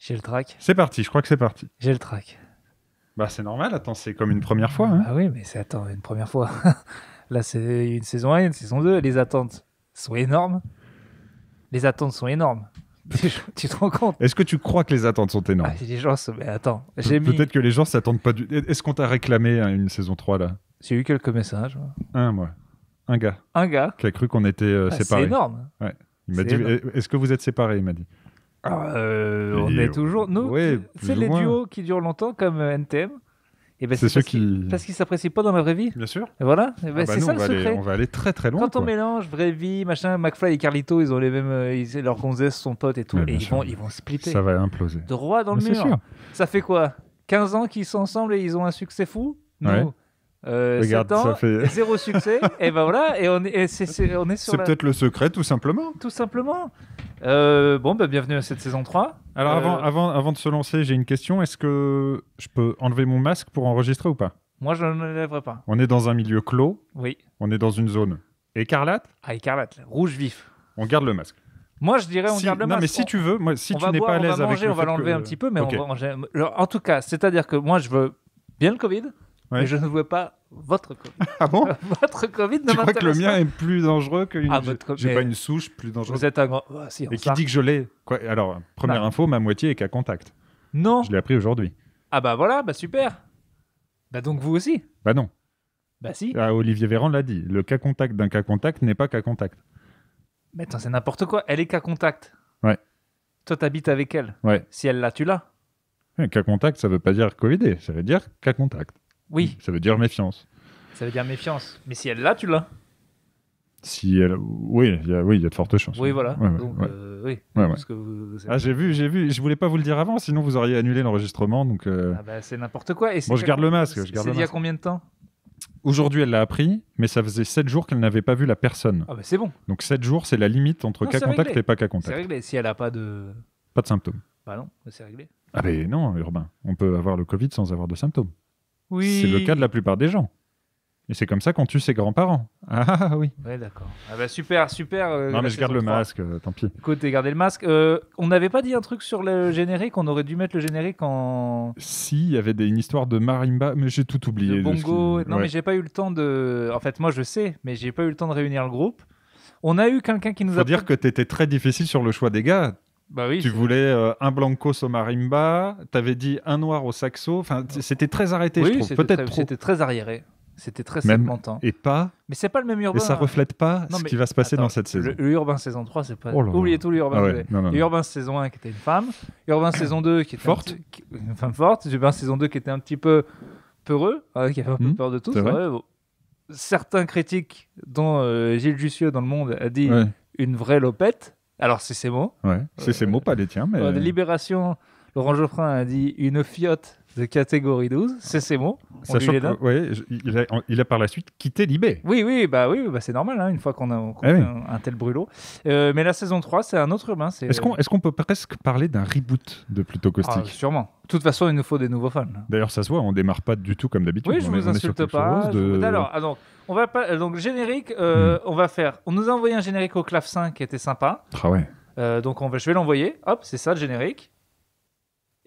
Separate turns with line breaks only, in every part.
J'ai le track. C'est parti, je crois que c'est parti. J'ai le track. Bah c'est normal, attends, c'est comme une première fois. Hein. Ah oui, mais c'est attends, une première fois. Là, c'est une saison 1 une saison 2. Les attentes sont énormes. Les attentes sont énormes. tu
te rends compte Est-ce que tu crois que les attentes sont énormes ah,
Les gens Mais attends, j'ai mis... Peut-être
que les gens s'attendent pas du... Est-ce qu'on t'a réclamé hein, une saison 3 là
J'ai eu quelques messages. Un, moi. Un gars. Un gars.
Qui a cru qu'on était euh, ah, séparés. C'est énorme. Il m'a dit, est-ce que vous êtes séparés Il m'a dit.
Euh, on est toujours. Nous, c'est les duos qui durent longtemps comme euh, NTM. Et ben, c'est parce qui. parce qu'ils s'apprécient pas dans la vraie vie. Bien sûr. Et voilà. Ah ben, bah c'est ça on le va secret. Aller, on va aller très très loin. Quand on mélange vraie vie, machin, McFly et Carlito, ils ont les mêmes. Euh, ils, leur gonzesse, son pote et tout. et ils vont, ils vont splitter. Ça va imploser. Droit dans le mur. Ça fait quoi 15 ans qu'ils sont ensemble et ils ont un succès fou non 7 ans, zéro succès, et ben voilà, et on est, on est sur. C'est peut-être le secret,
tout simplement.
Tout simplement. Euh, bon, bah, bienvenue à cette saison 3. Alors, euh,
avant, de se lancer, j'ai une question. Est-ce que je peux enlever mon masque pour enregistrer ou pas Moi, je ne l'enlèverai pas. On est dans un milieu clos. Oui. On est dans une zone écarlate. Ah, écarlate, rouge vif. On garde le masque. Moi, je dirais on garde le masque. Non, mais si tu veux, si tu n'es pas à l'aise avec On va l'enlever un petit peu, mais on
En tout cas, c'est-à-dire que moi, je veux bien le Covid mais je ne vois pas votre Covid. Ah bon Votre Covid ne m'intéresse crois que le mien est plus
dangereux que une... Ah, votre... J'ai pas une souche plus dangereuse. Vous êtes un grand... Oh, Et qui dit que je l'ai Quoi Alors, première info, ma moitié est cas contact. Non. Je l'ai appris aujourd'hui.
Ah bah voilà, bah super. Bah donc vous aussi.
Bah non. Bah si. Ah, Olivier Véran l'a dit, le cas contact d'un cas contact n'est pas cas contact.
Mais attends, c'est n'importe quoi. Elle est cas contact. Ouais. Toi, t'habites avec elle. Ouais. Si elle l'a, tu l'as.
cas contact, ça veut pas dire Covidé, ça veut dire cas contact. Oui. Ça veut dire méfiance.
Ça veut dire méfiance. Mais si elle l'a, tu l'as.
Si elle... Oui, il y, a... oui, y a de fortes chances. Oui, voilà. oui. Ah, j'ai vu, j'ai vu. Je voulais pas vous le dire avant, sinon vous auriez annulé l'enregistrement. Donc. Euh. Ah, bah,
c'est n'importe quoi. Et Moi, je garde le masque. Je garde le masque. il y a combien de temps
Aujourd'hui, elle l'a appris, mais ça faisait 7 jours qu'elle n'avait pas vu la personne. Ah ben c'est bon. Donc 7 jours, c'est la limite entre cas contact et pas cas contact. C'est
réglé si elle n'a pas de... Pas de symptômes. Bah non, c'est réglé.
Ah ben non, Urbain, on peut avoir le Covid sans avoir de symptômes. C'est le cas de la plupart des gens. Et c'est comme ça qu'on tue ses grands-parents. Ah, ah, ah oui.
Ouais, d'accord. Ah bah super, super. Euh, non, mais je garde le masque, euh, tant pis. Côté, gardez le masque. Euh, on n'avait pas dit un truc sur le générique On aurait dû mettre le générique en.
Si, il y avait une histoire de marimba, mais j'ai tout oublié. De bongo. Non, mais j'ai
pas eu le temps de. En fait, moi je sais, mais j'ai pas eu le temps de réunir le groupe. On a eu quelqu'un qui nous Faut a. dire
que t'étais très difficile sur le choix des gars. Bah oui, tu voulais euh, un blanco au marimba, t'avais dit un noir au saxo. Enfin, oh. c'était très arrêté, je trouve. peut C'était
très arriéré. C'était très segmentant. Et pas. Mais c'est pas le même urbain. Et ça hein. reflète pas ce qui va se passer dans cette saison. Le, urbain saison 3, c'est pas. Oh Oubliez tout l'urbain. Ah urbain saison 1 qui était une femme, urbain saison 2 qui était forte, une femme forte, urbain saison 2 qui était un petit peu peureux, hein, qui avait un peu hmm, peur de tout. Certains critiques, dont euh, Gilles Jussieu dans le Monde a dit une vraie lopette. Alors, c'est ses mots.
c'est ses euh, mots, pas les tiens. Mais... Euh,
Libération, Laurent Geoffrin a dit une fiotte de catégorie 12, c'est ses mots. Ça il, a, par la suite quitté l'IB. Oui, oui, bah oui, bah c'est normal, hein, une fois qu'on a, eh un, tel brûlot. Euh, mais la saison 3, c'est un autre c'est. Est-ce qu'on est
qu'on peut presque parler d'un reboot de Plutôt ah, Caustique
Sûrement. De toute façon, il nous faut des nouveaux fans.
D'ailleurs, ça se voit, on démarre pas du tout comme d'habitude. Oui, je ne vous insulte pas. Alors,
ah, on va pas... donc générique, euh, hmm. on va faire. On nous a envoyé un générique au 5, qui était sympa. Ah ouais. Euh, donc on va, je vais l'envoyer. Hop, c'est ça le générique.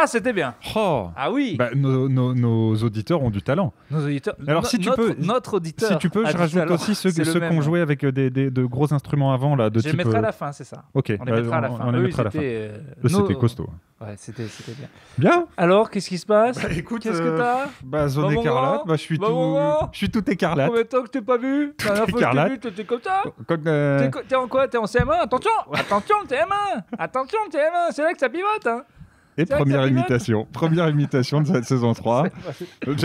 Ah, c'était bien. Oh. Ah oui. Bah,
nos, auditeurs ont du talent.
Nos auditeurs. Alors si tu peux, notre auditeur. Si tu peux, je rajoute aussi ceux, qui ont joué
avec euh, des, de gros instruments
avant là. De je type... les mettrai à euh, la fin, c'est ça. Ok. On les mettra à la euh, fin. On, mettra à la fin. c'était costaud. Hein. Ouais, c'était bien. Bien. Alors, qu'est-ce qui se passe bah, Écoute, qu'est-ce que t'as Bah zone écarlate. Bah, je suis tout, je suis tout écarlate. Combien de temps que t'es pas vu bah, écarlate. T'es comme ça T'es en quoi T'es en CM1 Attention, attention le CM1, attention le CM1, c'est là que ça pivote. Hein.
Et première imitation. Première imitation de cette saison 3. Euh,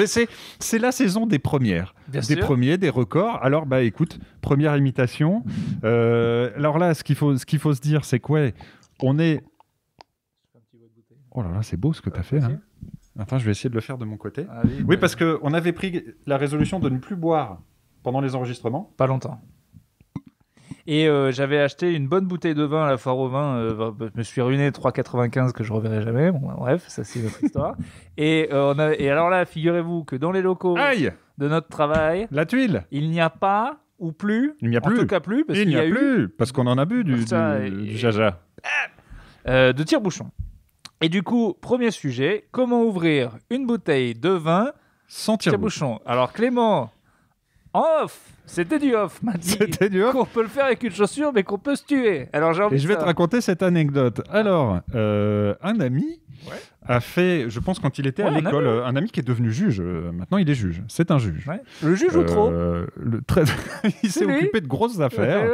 c'est la saison des premières. des premiers, des records. Alors, bah écoute, première imitation. Euh, alors là, ce qu'il faut, ce qu'il faut se dire, c'est quoi on est. Oh là là, c'est beau ce que tu as euh, fait. Hein. Attends, je vais essayer de le faire de mon côté. oui, bah, parce qu'on avait pris la résolution de ne plus boire pendant les enregistrements. Pas longtemps.
Et euh, j'avais acheté une bonne bouteille de vin à la foire au vin. Euh, bah, bah, je me suis ruiné 3,95 que je reverrai jamais. Bah, bref, ça c'est notre histoire. et, euh, on alors là, figurez-vous que dans les locaux de notre travail, la tuile, il n'y a pas ou plus. Il n'y a plus. En tout cas plus. Parce il n'y a, plus
parce qu'on en a bu du, jaja.
Ah de tire-bouchon. Et du coup, premier sujet, comment ouvrir une bouteille de vin sans tire-bouchon Alors Clément, off c'était du off, Mathieu. C'était du off. Qu'on peut le faire avec une chaussure, mais qu'on peut se tuer. Alors je vais te
raconter cette anecdote. Alors, euh, un ami Ouais a fait, je pense, quand il était à l'école, un, ami qui est devenu juge. Euh, maintenant, il est juge. C'est un juge.
Le juge euh, le euh, Il s'est occupé de grosses affaires.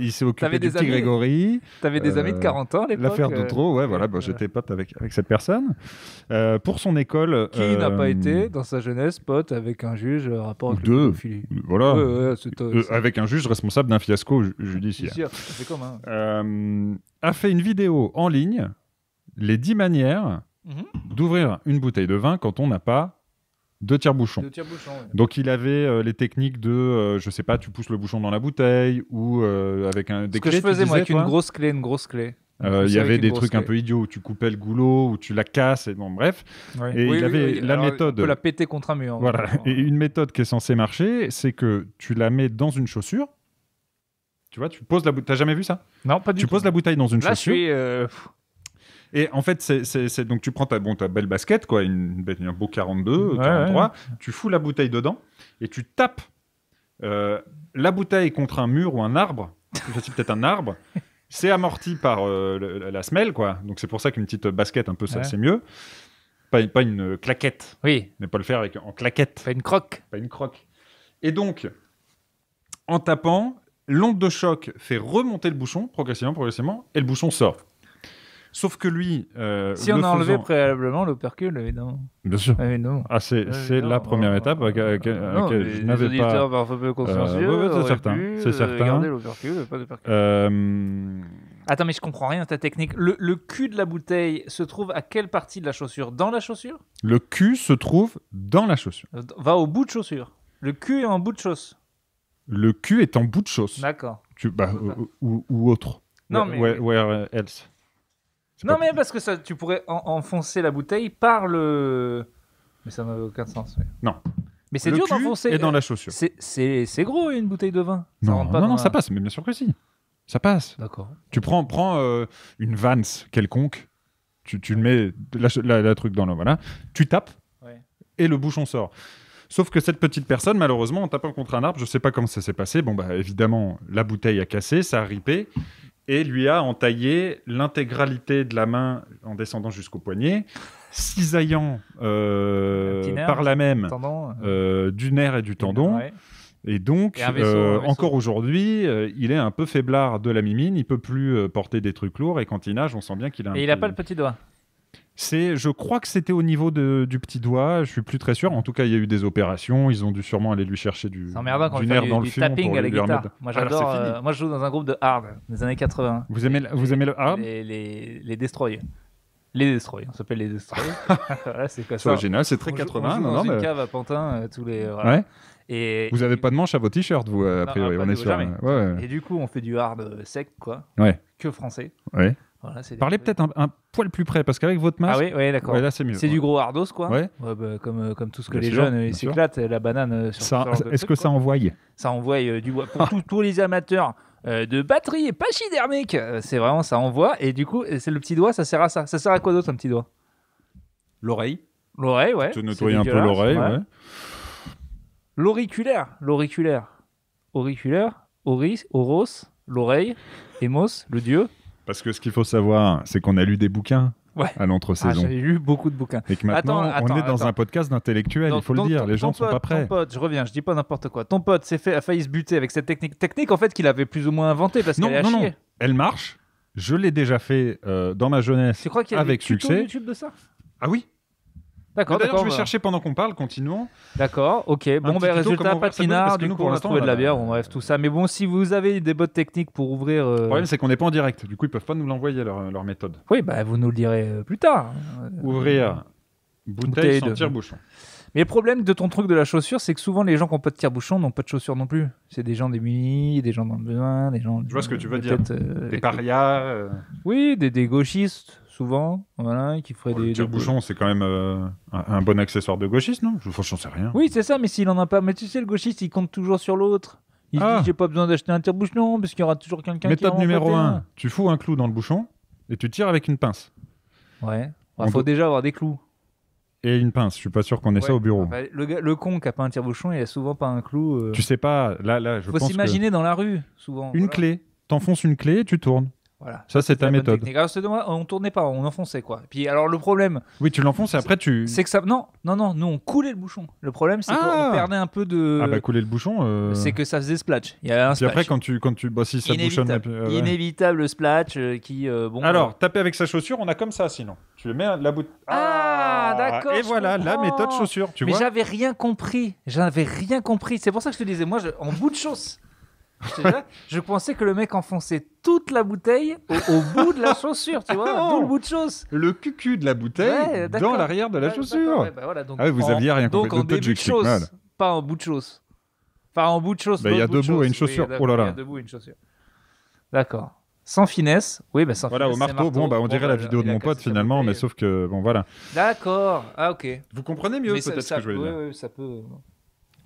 il s'est occupé de petit Grégory. T'avais des amis de 40 euh, ans à l'époque. L'affaire d'Outreau,
ouais, voilà. Bah, j'étais pote avec, avec cette personne. pour son école. Qui n'a pas été,
dans sa jeunesse, pote avec un juge rapport avec Deux. voilà.
avec un juge responsable d'un fiasco judiciaire. C'est commun. a fait une vidéo en ligne les 10 manières mhm. d'ouvrir une bouteille de vin quand on n'a pas deux tiers-bouchons. Donc il avait euh, les techniques de, euh, je sais pas, tu pousses le bouchon dans la bouteille ou euh, avec un. Des Ce que je faisais moi avec une grosse
clé, une grosse clé. Il y avait des trucs un peu
idiots où tu coupais le goulot, ou tu la casses, et bon, bref. Et il avait la méthode. Tu la péter contre un mur. Voilà. Et une méthode qui est censée marcher, c'est que tu la mets dans une chaussure. Tu vois, tu poses la bouteille. T'as jamais vu ça Non, pas du tu tout. Tu poses la bouteille dans une chaussure. Je et en fait, c'est donc tu prends ta, bon, ta belle basket, quoi, une, un beau 42, 43, tu fous la bouteille dedans et tu tapes euh, la bouteille contre un mur ou un arbre, peut-être un arbre. C'est amorti par euh, la semelle, quoi. Donc c'est pour ça qu'une petite basket un peu ça, c'est mieux. Pas, une claquette. Oui. Mais pas le faire avec en claquette. Pas une croque. Pas une croque. Et donc, en tapant, l'onde de choc fait remonter le bouchon progressivement, progressivement, et le bouchon sort. Sauf que lui. Euh, si on a enlevé
préalablement l'opercule, évidemment. Bien sûr. Ah, non. Ah, c'est, ah, la
première étape à laquelle euh, euh, je n'avais pas. parfois peu euh, consciencieux. Euh, oui, c'est certain. c'est certain. l'opercule, pas d'opercule.
Attends, mais je comprends rien à ta technique. Le, cul de la bouteille se trouve à quelle partie de la chaussure Dans la chaussure
Le cul se trouve dans la chaussure.
Va au bout de chaussure. Le
cul est en bout de chaussure. Le cul est en bout de chaussure. D'accord. Tu... Bah, ou, autre. Non, mais. where else
non, mais parce que ça, tu pourrais enfoncer la bouteille par le. Mais ça n'avait aucun sens. Non. Mais c'est dur d'enfoncer. Et dans la euh, chaussure. C'est- gros une bouteille de vin. Ça Non, pas non, non, ça passe, mais bien sûr que si.
Ça passe. D'accord. Tu prends, prends euh, une Vans quelconque, tu, tu le mets la, truc dans le voilà, tu tapes Ouais. et le bouchon sort. Sauf que cette petite personne, malheureusement, en tapant contre un arbre, je sais pas comment ça s'est passé. Bon bah évidemment, la bouteille a cassé, ça a ripé et lui a entaillé l'intégralité de la main en descendant jusqu'au poignet, cisaillant euh, par la même euh. Euh, du nerf et du tendon. Ben, et donc, encore aujourd'hui, il est un peu faiblard de la mimine, il peut plus porter des trucs lourds, et quand il nage, on sent bien qu'il a... Un et il n'a
pas le petit doigt
c'est, je crois que c'était au niveau de, du petit doigt, je suis plus très sûr. En tout cas, il y a eu des opérations, ils ont dû sûrement aller lui chercher du, du nerf dans le tapping pour à la guitare. Moi, j'adore. Ah, euh,
moi, je joue dans un groupe de hard des années 80. Vous aimez, vous aimez le hard les, les, les Destroy. Les Destroy, on s'appelle les Destroy. c'est quoi ça original, c'est très 80. Joue, non, dans une cave à Pantin, euh, tous les. Ouais. Et, vous n'avez
pas de manche à vos t-shirts, vous, a priori. Ah, on est sur... Et
du coup, on fait du hard euh, sec, quoi. Ouais. Que français. Ouais. Parlez
peut-être un, poil plus près, parce qu'avec votre
ah masque. c'est du gros hardos, quoi. Bah, euh, comme, tout ce que les jeunes, jeunes s'éclatent, euh, la banane. Euh, est-ce que ça envoie Ça envoie du Pour tous les amateurs. de batterie et pachydermique, c'est vraiment ça envoie et du coup c'est le petit doigt ça sert à ça. Ça sert à quoi d'autre un petit doigt L'oreille. L'oreille ouais. Te nettoyer un peu l'oreille L'auriculaire, l'auriculaire, auriculaire, auris, auros, l'oreille, emos, le dieu, parce que ce
qu'il faut savoir, c'est qu'on a lu des bouquins. à l'entre-saison. Ah, j'ai
lu beaucoup de bouquins. Et que maintenant, on est dans un
podcast d'intellectuels, il faut le dire, les gens ne sont pas prêts. Ton
pote, je reviens, je dis pas n'importe quoi. Ton pote s'est fait, a failli se buter avec cette technique, technique en fait qu'il avait plus ou moins inventée parce non, non, non, elle marche.
Je l'ai déjà fait euh, dans ma jeunesse tu crois qu'il y a succès. YouTube
de ça Ah oui, D'accord. D'ailleurs, je vais chercher pendant qu'on parle, continuons. D'accord, ok. Bon, ben, résultat, patinard, du coup, on a trouver de la bière, on rêve tout ça. Mais bon, si vous avez des bonnes techniques pour ouvrir. Euh, le problème, c'est qu'on n'est pas en direct. Du coup, ils peuvent pas nous l'envoyer, leur, méthode. Oui, bah, vous nous le direz euh, plus tard. Hein. Ouvrir bouteille, sans tire-bouchon. Mais le problème de ton truc de la chaussure, c'est que souvent les gens qui n'ont pas de tire-bouchon n'ont pas de chaussures non plus. C'est des gens démunis, des gens dans le besoin, des gens. Je vois ce que tu veux dire. Euh, des parias. Oui, des, des gauchistes souvent, voilà, qui ferait des. Le tire-bouchon,
c'est quand même euh, un, bon accessoire de gauchiste, non Je j'en sais rien.
Oui, c'est ça, mais s'il en a pas. Mais tu sais, le gauchiste, il compte toujours sur l'autre. Il ah. dit, j'ai pas besoin d'acheter un tire-bouchon, parce qu'il y aura toujours quelqu'un qui Méthode numéro 1,
tu fous un clou dans le bouchon et tu tires avec une pince. Ouais. Il bah, faut
déjà avoir des clous.
Et une pince, je suis pas sûr qu'on ait ça au bureau. Ah
bah, le, con qui a pas un tire-bouchon, il a souvent pas un clou. Euh. Tu
sais pas, là, là, je faut pense. Faut s'imaginer
dans la rue, souvent. Une clé.
T'enfonces une clé et tu tournes.
Voilà. Ça, c'est ta méthode. Ah, on tournait pas, on enfonçait quoi. Puis alors le problème. Oui, tu l'enfonces et après tu. C'est que ça. Non, non, non. Nous on coulait le bouchon. Le problème, c'est qu'on ah perdait un peu de. Ah bah couler le bouchon. Euh, c'est que ça faisait splatch. Il y avait un Puis après quand tu quand tu bah, si ça bouchonne. Euh,
inévitable splatch euh, qui bon. Alors taper avec sa chaussure, on a comme ça sinon. Tu le mets hein, la bout. Ah, ah d'accord. Et voilà la méthode chaussure. Tu Mais j'avais
rien compris. J'avais rien compris. C'est pour ça que je te disais moi en bout de chaussure je, pensais que le mec enfonçait toute la bouteille au, bout de la chaussure, tu vois, tout le bout de chose. Le cucu de la bouteille dans l'arrière de la chaussure. Bah ah, vous aviez rien compris. Donc en début de chose, pas en bout de chose, Enfin, en bout de chausse. Bah, il y a deux bouts et une chaussure. oh là là. Il y a deux bouts et une chaussure. D'accord.
Sans finesse, oui, bah sans voilà, finesse. au marteau, bon, bah, on dirait la vidéo bah, de mon pote finalement, mais sauf que, bon, voilà.
D'accord, ah ok. Vous comprenez mieux peut-être ce que je veux dire. ça peut. Euh,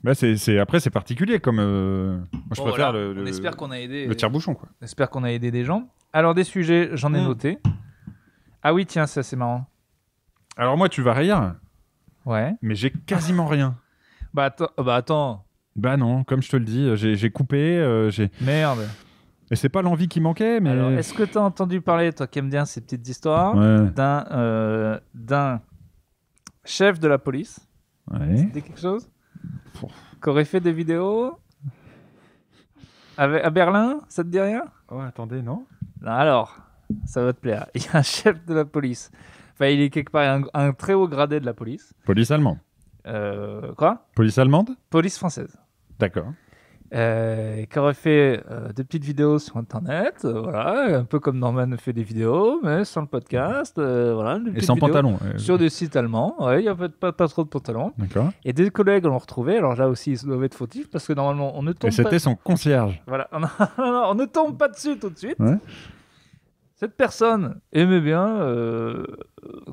bah, c'est, après, c'est particulier comme. Euh, moi, je préfère le, qu'on a aidé. Le tire-bouchon,
quoi. J'espère qu'on a aidé des gens. Alors, des sujets, j'en ai mm. noté. Ah oui, tiens, ça, c'est marrant. Alors, moi, tu vas rire. Ouais. Mais j'ai quasiment rien. Bah, attends. Oh, bah, bah, non, comme je te le dis, j'ai, coupé. Euh, j'ai... Merde. Et c'est pas l'envie qui manquait, mais. Alors, est-ce que t'as entendu parler, toi qui aimes bien ces petites histoires, d'un, euh, d'un chef de la police ouais. C'était quelque chose Qu'aurait fait des vidéos à Berlin, ça te dit rien Oh, attendez, non Alors, ça va te plaire. Il y a un chef de la police. Enfin, il est quelque part un, très haut gradé de la police. Police allemande. Euh, quoi Police allemande Police française. D'accord. Euh, qui aurait fait euh, des petites vidéos sur Internet, euh, voilà, un peu comme Norman fait des vidéos, mais sans le podcast, voilà, et sans pantalon. Sur des sites allemands, il y n'y a pas, trop de pantalons. Et des collègues l'ont retrouvé, alors là aussi ils se être fautifs parce que normalement on ne tombe et pas. c'était son concierge. Voilà, on, ne tombe pas dessus tout de suite. Cette personne aimait bien,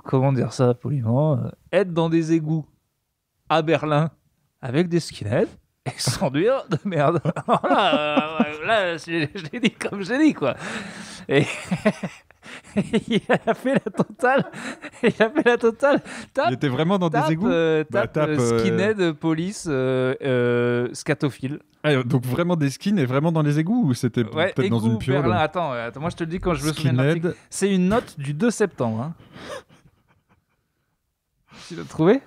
comment dire ça poliment, être dans des égouts à Berlin avec des skinheads s'enduire de merde. Euh, là, je, l'ai dit comme je l'ai dit, quoi. Et. il a fait la totale. Il a fait la totale. il était vraiment dans des égouts. tape, skinhead, police, scatophile.
donc vraiment des skins et vraiment dans les égouts ou c'était peut-être dans une pure euh,
attends, moi je te le dis quand je me souviens de C'est une note du 2 septembre. Hein.
tu l'as trouvé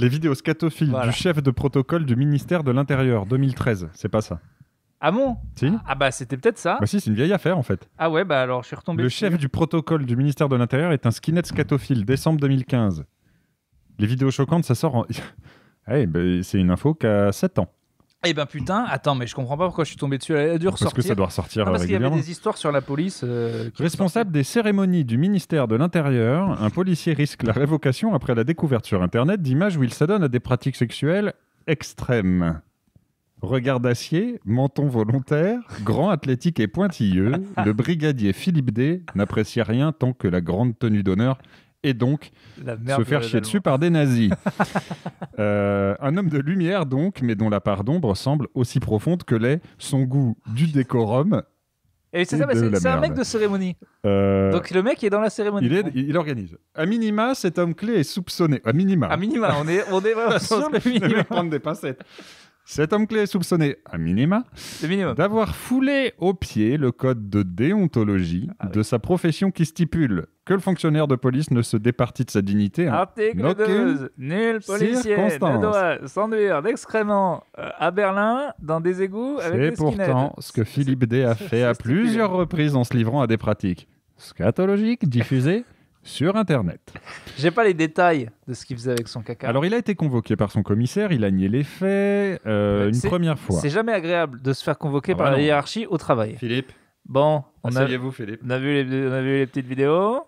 les vidéos scatophiles du chef de protocole du ministère de l'Intérieur, 2013. C'est pas ça. Ah bon Si.
Ah bah c'était peut-être ça.
Bah si, c'est une vieille affaire en fait.
Ah ouais, bah alors je suis retombé. Le
chef du protocole du ministère de l'Intérieur est un skinhead scatophile, décembre 2015. Les vidéos choquantes, ça sort en. hey, eh, ben, c'est une info qu'à 7 ans.
Eh ben putain, attends, mais je comprends pas pourquoi je suis tombé dessus. Elle a dû Parce que ça doit ressortir non, ah, Parce qu'il y avait des histoires sur la police. Euh,
Responsable des cérémonies du ministère de l'Intérieur, un policier risque la révocation après la découverte sur Internet d'images où il s'adonne à des pratiques sexuelles extrêmes. Regard d'acier, menton volontaire, grand athlétique et pointilleux, le brigadier Philippe D n'apprécie rien tant que la grande tenue d'honneur et donc
se faire chier dessus
par des nazis. Euh, un homme de lumière donc, mais dont la part d'ombre semble aussi profonde que l'est son goût du décorum.
Et c'est bah, un mec de cérémonie.
Euh, donc
le mec est dans la cérémonie.
Il, organise.
A minima,
cet homme clé est soupçonné. A minima. A minima, on est, on est sur le prendre des pincettes. Cet homme clé est soupçonné, à minima, d'avoir foulé au pied le code de déontologie ah de sa profession qui stipule que le fonctionnaire de police ne se départit de sa dignité. Hein. Article 12. Nul policier ne doit
s'enduire d'excréments euh, à Berlin dans des égouts avec des C'est pourtant
ce que Philippe D a fait à plusieurs reprises en se livrant à des pratiques scatologiques diffusées sur Internet.
J'ai pas les détails de ce qu'il faisait avec son caca. Alors,
il a été convoqué par son commissaire, il a nié les faits
euh, une première fois. C'est jamais agréable de se faire convoquer ah par bah la hiérarchie au travail. Philippe. Bon, ah, on a, vous, On vu les, petites vidéos.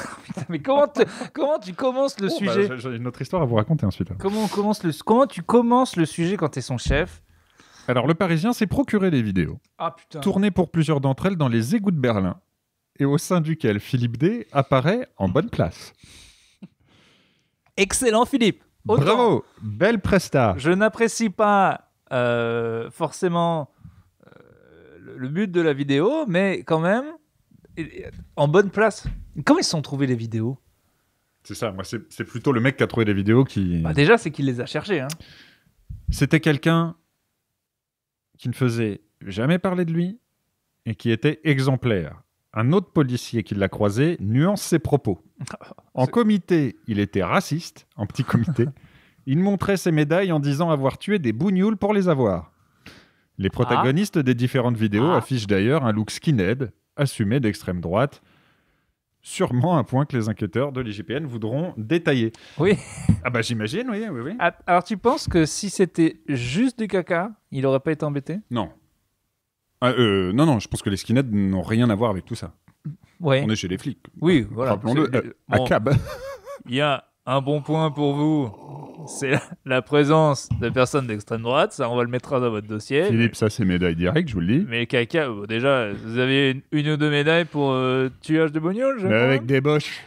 mais comment, tu commences le oh, bah, sujet J'ai une autre histoire à vous raconter ensuite. Comment, on commence le, comment tu commences le
sujet quand tu es son chef Alors, le Parisien s'est procuré les vidéos. Ah, Tournées pour plusieurs d'entre elles dans les égouts de Berlin et au sein duquel Philippe D apparaît en bonne place.
Excellent Philippe. Bravo, belle presta. Je n'apprécie pas euh, forcément euh, le but de la vidéo, mais quand même en bonne place. Comment ils sont trouvés les vidéos C'est ça, moi c'est plutôt le mec qui a trouvé les vidéos qui. Bah, déjà c'est qu'il les a cherchées. Hein.
C'était quelqu'un qui ne faisait jamais parler de lui et qui était exemplaire un autre policier qui l'a croisé nuance ses propos. En comité, il était raciste, en petit comité. il montrait ses médailles en disant avoir tué des bougnoules pour les avoir. Les protagonistes ah. des différentes vidéos ah. affichent d'ailleurs un look skinhead, assumé d'extrême droite. Sûrement un point que les enquêteurs de l'IGPN
voudront détailler. Oui. Ah bah j'imagine, oui, oui, oui. Ah, alors tu penses que si c'était juste du caca, il n'aurait pas été embêté
Non. Ah, euh, non, non, je pense que les skinheads n'ont rien à voir avec tout ça. On est chez les flics. Oui, voilà. à cab.
Il y a un bon point pour vous. C'est la, présence de personnes d'extrême droite. Ça, on va le mettre dans votre dossier. Philippe, ça, c'est médaille directe, je vous le dis. Mais caca, euh, déjà, vous avez une, ou deux médailles pour euh, tuage de bognol, Mais Avec
des boches.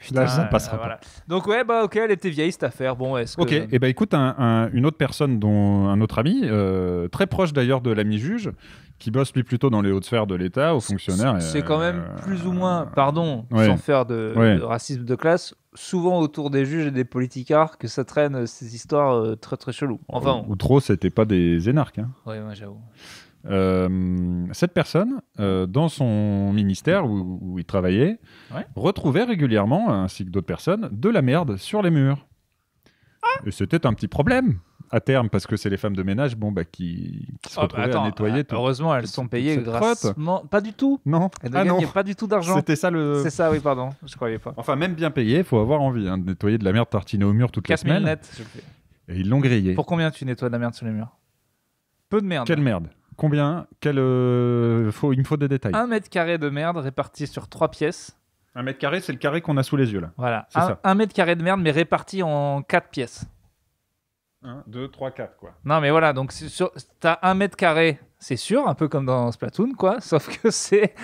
Putain, ça passera pas.
Donc ouais, bah ok, elle était vieille cette affaire. Bon, est-ce Ok, et eh
bah ben, écoute, une autre personne, dont un autre ami, très proche d'ailleurs de l'ami juge, qui bosse plus plutôt dans les hautes sphères de l'État, aux fonctionnaires. C'est
quand même euh, plus ou moins, pardon, sans faire de, racisme de classe, souvent autour des juges et des politicards que ça traîne euh, ces histoires euh, très très cheloues. Enfin,
ou, trop, c'était pas des énarques. Hein. Oui, moi j'avoue. cette personne, dans son ministère où, il travaillait, retrouvait régulièrement, ainsi que d'autres personnes, de la merde sur les murs c'était un petit problème à terme parce que c'est les femmes de ménage bon bah, qui, sont se oh, bah, à nettoyer ah, tout,
heureusement elles sont payées grassement pas du tout non elles ah, pas du tout d'argent c'était ça le c'est ça oui pardon je croyais pas enfin
même bien payé faut avoir envie hein, de nettoyer de la merde tartinée au mur toute la semaine et ils l'ont grillé pour
combien tu nettoies de la merde sur les murs peu de merde quelle
merde combien quel euh, faut il me faut des détails un
mètre carré de merde réparti sur trois pièces un mètre carré, c'est le carré qu'on a sous les yeux là. Voilà. Un, mètre carré de merde, mais réparti en quatre pièces. 1, 2, 3, 4 quoi. Non mais voilà, donc tu t'as un mètre carré, c'est sûr, un peu comme dans Splatoon quoi, sauf que c'est...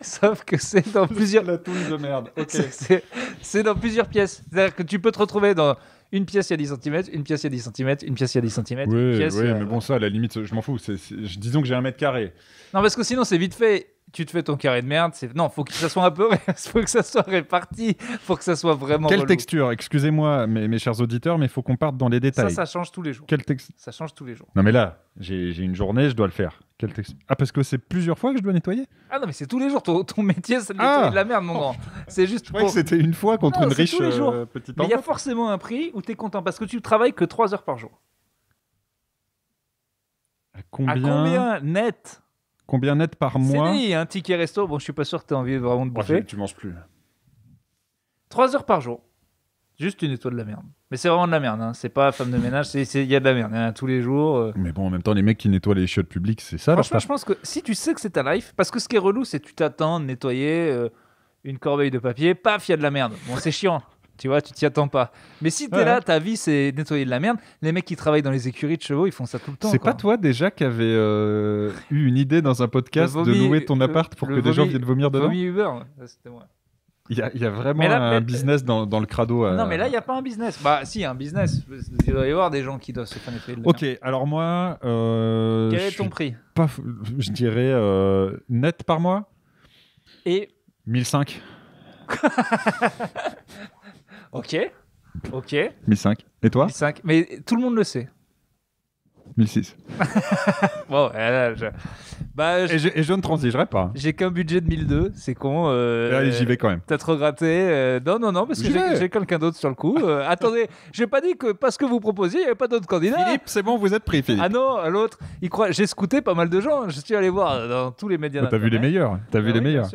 sauf que c'est dans plusieurs... Splatoon de merde, ok. C'est dans plusieurs pièces. C'est-à-dire que tu peux te retrouver dans une pièce il y a 10 cm, une pièce il y a 10 cm, une pièce il y a 10 cm. Oui, oui mais bon, ça, à la limite, je m'en fous. c'est disons que j'ai un mètre carré. Non, parce que sinon, c'est vite fait tu te fais ton carré de merde. C'est... Non, faut que ça soit un peu, faut que ça soit réparti, faut que ça soit vraiment. Quelle
texture Excusez-moi, mes, mes, chers auditeurs, mais il faut qu'on parte dans les
détails. Ça, ça change tous les jours. Quelle texture Ça change tous les jours.
Non, mais là, j'ai, une journée, je dois le faire. Quelle texture Ah, parce que c'est plusieurs fois que je dois nettoyer
Ah non, mais c'est tous les jours. Ton, métier, c'est de ah nettoyer de la merde, mon oh. grand. C'est juste. je que c'était une fois contre une riche euh, petite. Mais il y a forcément un prix où tu es content parce que tu travailles que 3 heures par jour. À combien, à combien net
Combien net par mois C'est
un ticket resto. Bon, je suis pas sûr que tu as envie vraiment de bouffer. tu manges plus. 3 heures par jour. Juste une étoile de la merde. Mais c'est vraiment de la merde. Hein. C'est pas femme de ménage, il y a de la merde. tous les jours. Euh.
Mais bon, en même temps, les mecs qui nettoient les chiottes publiques, c'est ça. Franchement, je pense
que si tu sais que c'est ta life, parce que ce qui est relou, c'est que tu t'attends de nettoyer euh, une corbeille de papier, paf, il y a de la merde. Bon, c'est chiant. Tu vois, tu t'y attends pas. Mais si t'es là, ta vie c'est nettoyer de la merde. Les mecs qui travaillent dans les écuries de chevaux, ils font ça tout le temps. C'est pas
toi déjà qui avais euh, eu une idée dans un podcast de louer ton appart pour que des gens viennent vomir dedans c'était moi. Il y, a, vraiment un business dans, le crado. Non, mais là,
il n'y a pas un business. Bah, si, un business. Il doit y avoir des gens qui doivent se faire nettoyer de la Ok,
alors moi. Euh, Quel est ton prix Je dirais euh, net par mois. Et 1005.
Ok. Ok. 1005. Et toi 1005. Mais tout le monde le sait. 1006. bon, bah,
je... Et, je, ne transigerai pas.
J'ai qu'un budget de 1002, c'est con. Euh, j'y vais quand même. T'as trop gratté. Euh, non, non, non, parce que j'ai quelqu'un d'autre sur le coup. Euh, attendez, j'ai pas dit que parce que vous proposiez, il n'y avait pas d'autres candidats. Philippe, c'est bon, vous êtes pris, Philippe. Ah non, l'autre, il croit. J'ai scouté pas mal de gens. Je suis allé voir dans tous les médias. Bah, t'as vu les meilleurs. T'as vu ah les meilleurs.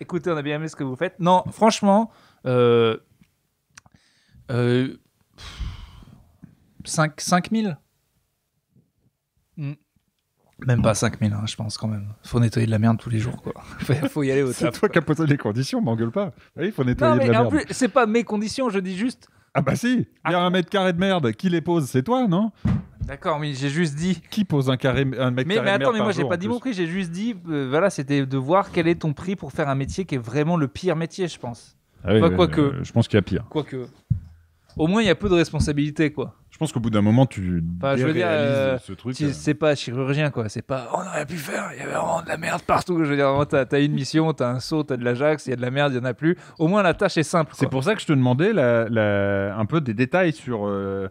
Écoutez, on a bien aimé ce que vous faites. Non, franchement. 5000 euh, 5, mm. Même pas 5000, hein, je pense quand même. Faut nettoyer de la merde tous les jours, quoi. Faut, y
aller au C'est toi qui as posé les conditions, m'engueule pas. faut nettoyer non, mais en
c'est pas mes conditions, je dis juste.
Ah bah si, il y a un mètre carré de merde. Qui les pose C'est toi,
non D'accord, mais j'ai
juste dit. Qui pose un, carré, mètre mais, carré de merde mais moi j'ai pas dit mon
prix, j'ai juste dit, euh, voilà, c'était de voir quel est ton prix pour faire un métier qui est vraiment le pire métier, je pense. Ah quoi que. Euh, je pense qu'il y a pire. Quoique au moins il y a peu de responsabilité quoi. Je pense qu'au bout d'un moment tu enfin, je euh, ce truc. Euh. C'est pas chirurgien quoi, c'est pas on aurait pu faire, il y avait vraiment de la merde partout. Je veux dire, t'as as une mission, t'as un saut, t'as de l'Ajax, il y a de la merde, il y en a plus. Au moins la tâche est simple. C'est pour ça que je te demandais un peu des détails sur. Euh,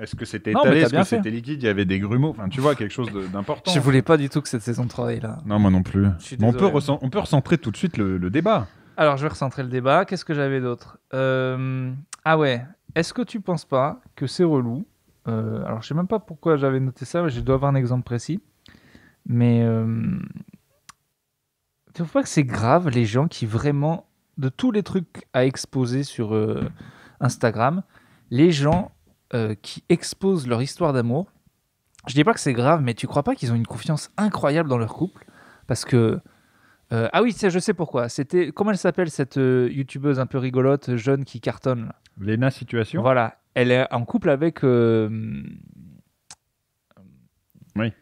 est-ce que c'était étalé Est-ce que c'était
liquide Il y avait des grumeaux Enfin, tu vois, quelque chose d'important. Je voulais
pas du tout que cette saison de travail… là. Non,
moi non plus. on, peut on recentrer tout de suite le, débat.
Alors, je vais recentrer le débat. Qu'est-ce que j'avais d'autre Ah ouais, est-ce que tu penses pas que c'est relou euh, Alors, je sais même pas pourquoi j'avais noté ça, mais je dois avoir un exemple précis. Mais euh, tu ne penses pas que c'est grave les gens qui vraiment, de tous les trucs à exposer sur euh, Instagram, les gens qui exposent leur histoire d'amour, je dis pas que c'est grave, mais tu crois pas qu'ils ont une confiance incroyable dans leur couple Parce que euh, ah oui, je sais pourquoi. C'était comment elle s'appelle cette euh, youtubeuse un peu rigolote, jeune qui cartonne. Léna Lena Situation. Voilà, elle est en couple avec euh, Oui.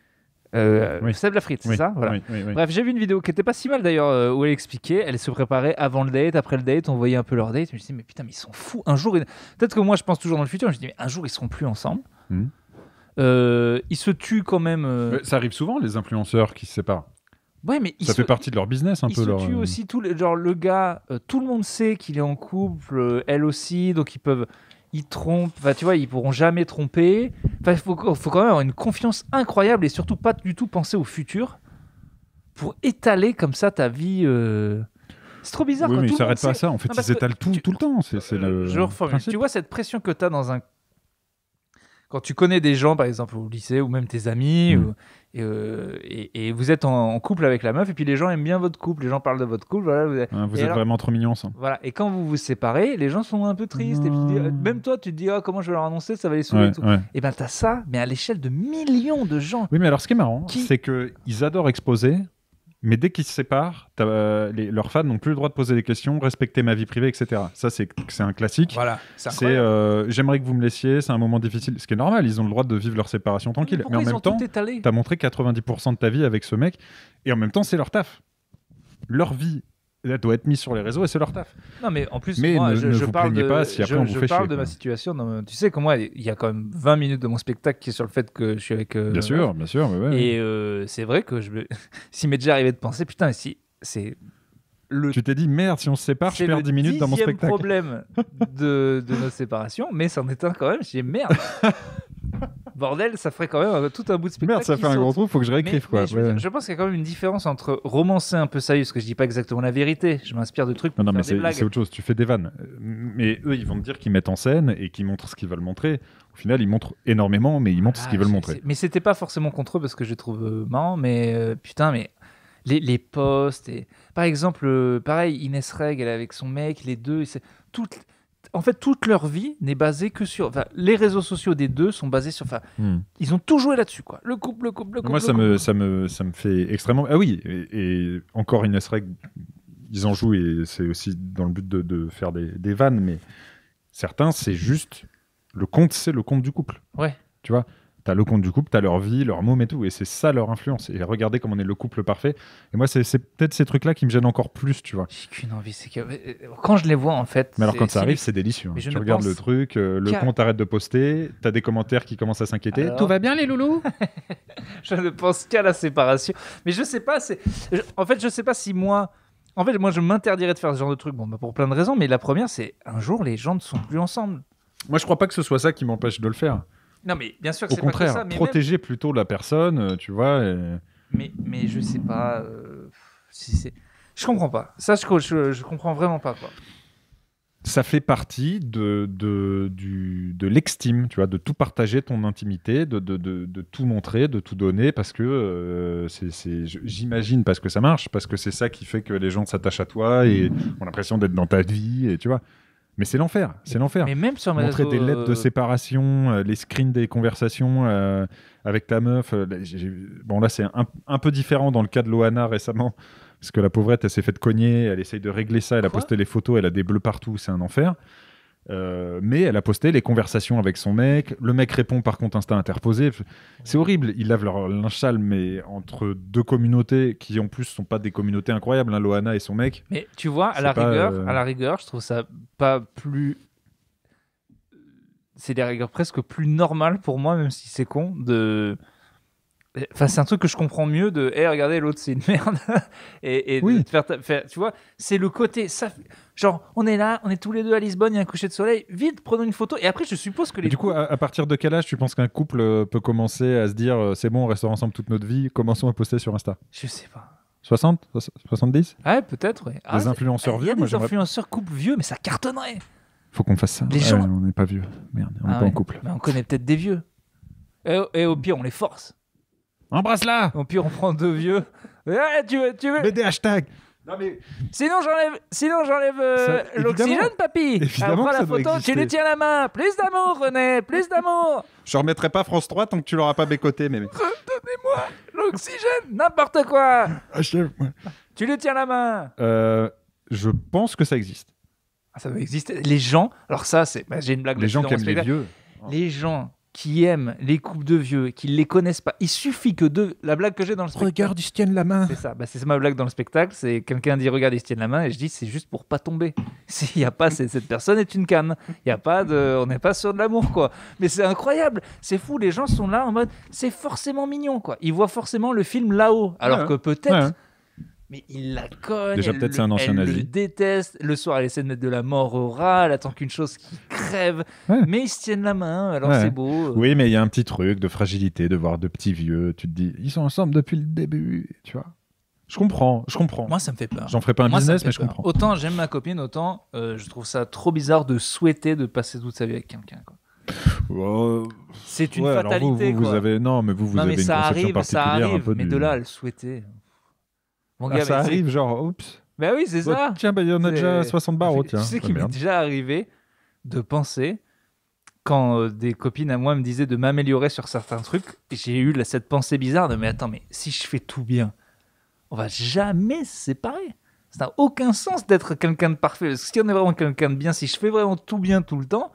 euh, Seb c'est ça Bref, j'ai vu une vidéo qui était pas si mal d'ailleurs où elle expliquait, elle se préparait avant le date, après le date, on voyait un peu leur date. Je me disais mais putain mais ils sont fous. Un jour, peut-être que moi je pense toujours dans le futur. Je me dis mais un jour ils seront plus ensemble. Hmm.
ils se tuent quand même. Ça arrive souvent, les influenceurs qui se séparent. Ouais, mais ça fait partie de leur business un ils peu. Se tuent euh, aussi
tous le... genre le gars, euh, tout le monde sait qu'il est en couple, euh, elle aussi, donc ils peuvent, ils trompent. Enfin, tu vois, ils pourront jamais tromper. Enfin, faut, faut quand même avoir une confiance incroyable et surtout pas du tout penser au futur pour étaler comme ça ta vie. C'est trop bizarre. Oui, mais s'arrêtent pas à ça. En fait, ils étalent tout, tout le temps. C'est, c'est le. Tu vois cette pression que tu as dans un quand tu connais des gens, par exemple au lycée ou même tes amis, mm. Euh, et, vous êtes en, couple avec la meuf, et puis les gens aiment bien votre couple, les gens parlent de votre couple. Voilà, vous, êtes vraiment trop mignon ensemble. Voilà. Et quand vous vous séparez, les gens sont un peu tristes. Et puis, même toi, tu te dis, oh, comment je vais leur annoncer, ça va les saouler. et tout. et eh ben, t'as ça, mais à l'échelle de millions de gens.
Oui, mais alors ce qui est marrant, c'est qu'ils adorent exposer, mais dès qu'ils se séparent, euh, leurs fans n'ont plus le droit de poser des questions, respecter ma vie privée, etc. Ça, c'est un classique. Voilà. C'est euh, j'aimerais que vous me laissiez, c'est un moment difficile. Ce qui est normal, ils ont le droit de vivre leur séparation tranquille. Mais, en même temps, tu as montré 90% de ta vie avec ce mec. Et en même temps, c'est leur taf. Leur vie elle doit être mis sur les réseaux et c'est leur taf.
Non, mais en plus, moi, je, ne parle de, pas si après je, on vous je parle de ma situation. tu sais que moi, il y a quand même 20 minutes de mon spectacle qui est sur le fait que je suis avec. Euh, bien sûr, bien sûr. et euh, c'est vrai que je m'est déjà arrivé de penser, putain, si c'est le... Tu t'es dit, merde, si on se sépare, je perds 10 minutes dans mon spectacle. C'est le problème de, de, notre séparation, mais c'en est un quand même. J'ai merde. Bordel, ça ferait quand même tout un bout de spectacle. Merde, ça fait un gros trou, faut
que je réécrive quoi. je,
pense qu'il y a quand même une différence entre romancer un peu sérieux, parce que je dis pas exactement la vérité, je m'inspire de trucs. Pour non, non, mais c'est autre
chose, tu fais des vannes. Mais eux, ils vont te dire qu'ils mettent en scène et qu'ils montrent ce qu'ils veulent montrer. Au final, ils montrent énormément, mais ils montrent ce ah, qu'ils veulent montrer.
Mais c'était pas forcément contre eux parce que je trouve euh, mais euh, putain, mais les, les postes. Et... Par exemple, euh, pareil, Inès Reg, elle est avec son mec, les deux. Toutes, en fait, toute leur vie n'est basée que sur. les réseaux sociaux des deux sont basés sur. Enfin, hmm. ils ont tout joué là-dessus, quoi. Le couple, le couple, le couple. Moi, ça, Me,
ça, ça me fait extrêmement. Ah oui, et, encore une e ils en jouent et c'est aussi dans le but de, faire des, des, vannes, mais certains, c'est juste. Le compte, c'est le compte du couple. Ouais. Tu vois T'as le compte du couple, t'as leur vie, leur môme et tout, et c'est ça leur influence. Et regardez comme on est le couple parfait. Et moi, c'est peut-être ces trucs-là qui me gênent encore plus, tu vois.
envie, c'est euh, quand je les vois en fait.
Mais alors quand ça arrive, c'est délicieux. Hein. Je tu regardes le truc, euh, le compte arrête de poster, t'as des commentaires qui commencent à s'inquiéter. Tout va
bien les loulous Je ne pense qu'à la séparation. Mais je sais pas, c'est. En fait, je sais pas si moi. En fait, moi, je m'interdirais de faire ce genre de truc. Bon, bah, pour plein de raisons, mais la première, c'est un jour, les gens ne sont plus ensemble. Moi, je crois pas que ce soit ça qui m'empêche de le faire. Non, mais bien sûr que Au contraire, pas ça, protéger
plutôt la personne, euh, tu vois.
Mais, mais je sais pas. Euh, si c'est... Je comprends pas. Ça, je, comprends vraiment pas, quoi.
Ça fait partie de, de, du, l'extime, tu vois, de tout partager ton intimité, de, tout montrer, de tout donner, parce que euh, c'est, j'imagine, parce que ça marche, parce que c'est ça qui fait que les gens s'attachent à toi et ont l'impression d'être dans ta vie, et tu vois. Mais c'est l'enfer, c'est l'enfer. Et même sur Montrer des lettres de euh, séparation, euh, les screens des conversations euh, avec ta meuf. Bon, là, c'est un, peu différent dans le cas de Loana récemment, parce que la pauvrette, elle s'est faite cogner, elle essaye de régler ça, elle a posté les photos, elle a des bleus partout, c'est un enfer. Euh, mais elle a posté les conversations avec son mec. Le mec répond par contre instinct interposé. C'est horrible. Ils lavent leur linge mais entre deux communautés qui en plus sont pas des communautés incroyables, hein, Loana et son mec. Mais tu vois, à la, rigueur, euh, à la
rigueur, je trouve ça pas plus. C'est des rigueurs presque plus normales pour moi, même si c'est con, de Enfin, c'est un truc que je comprends mieux de, hey, eh, regardez, l'autre, c'est une merde. et, de faire, tu vois, c'est le côté, ça, genre, on est là, on est tous les deux à Lisbonne, il y a un coucher de soleil, vite, prenons une photo. Et après, je suppose que les. du
coup, à, partir de quel âge tu penses qu'un couple euh, peut commencer à se dire, euh, c'est bon, on restera ensemble toute notre vie, commençons à poster sur Insta Je sais pas. 60 70
ah Ouais, peut-être, ouais. Ah les influenceurs vieux, y des influenceurs couple vieux, mais ça cartonnerait.
Faut qu'on fasse ça. Les gens... on n'est pas vieux. Merde, on n'est ah pas en couple.
Mais on connaît peut-être des vieux. Et, et au pire, on les force. Embrasse-la On puis on prend deux vieux. tu veux, tu veux. hashtags Sinon j'enlève, sinon j'enlève euh, l'oxygène, papy. Évidemment Après la photo, tu lui tiens la main. Plus d'amour, René, plus d'amour.
Je remettrai pas France 3 tant que tu l'auras pas bécoté, mais. donnez
moi l'oxygène, n'importe quoi. Ah, tu lui tiens la main.
Euh, je pense que ça existe. Ah,
ça doit exister. Les gens, alors ça, c'est, bah, j'ai une blague. Les gens qui aiment les vieux. Les gens qui aiment les couples de vieux, qui ne les connaissent pas, il suffit que deux. La blague que j'ai dans le spectacle. Regarde, ils se tiennent la main. C'est ça, bah, c'est ma blague dans le spectacle. C'est quelqu'un dit regarde, ils se tiennent la main, et je dis c'est juste pour pas tomber. S'il y a pas, cette personne est une canne. Il y a pas de, on n'est pas sur de l'amour quoi. Mais c'est incroyable, c'est fou. Les gens sont là en mode c'est forcément mignon quoi. Ils voient forcément le film là-haut, alors que peut-être mais il la cogne. Déjà, peut-être c'est un elle le déteste. Le soir, elle essaie de mettre de la mort au rat. Elle attend qu'une chose qui crève. Mais ils se tiennent la main, alors c'est beau. Oui,
mais il y a un petit truc de fragilité de voir deux petits vieux. Tu te dis, ils sont ensemble depuis le début, tu vois. Je comprends, je comprends. Moi, ça me fait peur. J'en ferai pas un business, mais je comprends.
Autant j'aime ma copine, autant euh, je trouve ça trop bizarre de souhaiter de passer toute sa vie avec quelqu'un. Euh, c'est une fatalité. Vous, vous, avez non, mais vous, vous avez ça une conception arrive, particulière ça arrive, mais de là à le souhaiter.
Ah, ça arrive, genre,
oups. Bah oui, c'est bah, ça. Tiens, bah, il y en a déjà 60 barres. Oh, tiens. Tu sais qu'il m'est déjà arrivé de penser, quand euh, des copines à moi me disaient de m'améliorer sur certains trucs, j'ai eu cette pensée bizarre de mais attends, mais si je fais tout bien, on va jamais se séparer. Ça n'a aucun sens d'être quelqu'un de parfait. Parce que si on est vraiment quelqu'un de bien, si je fais vraiment tout bien tout le temps,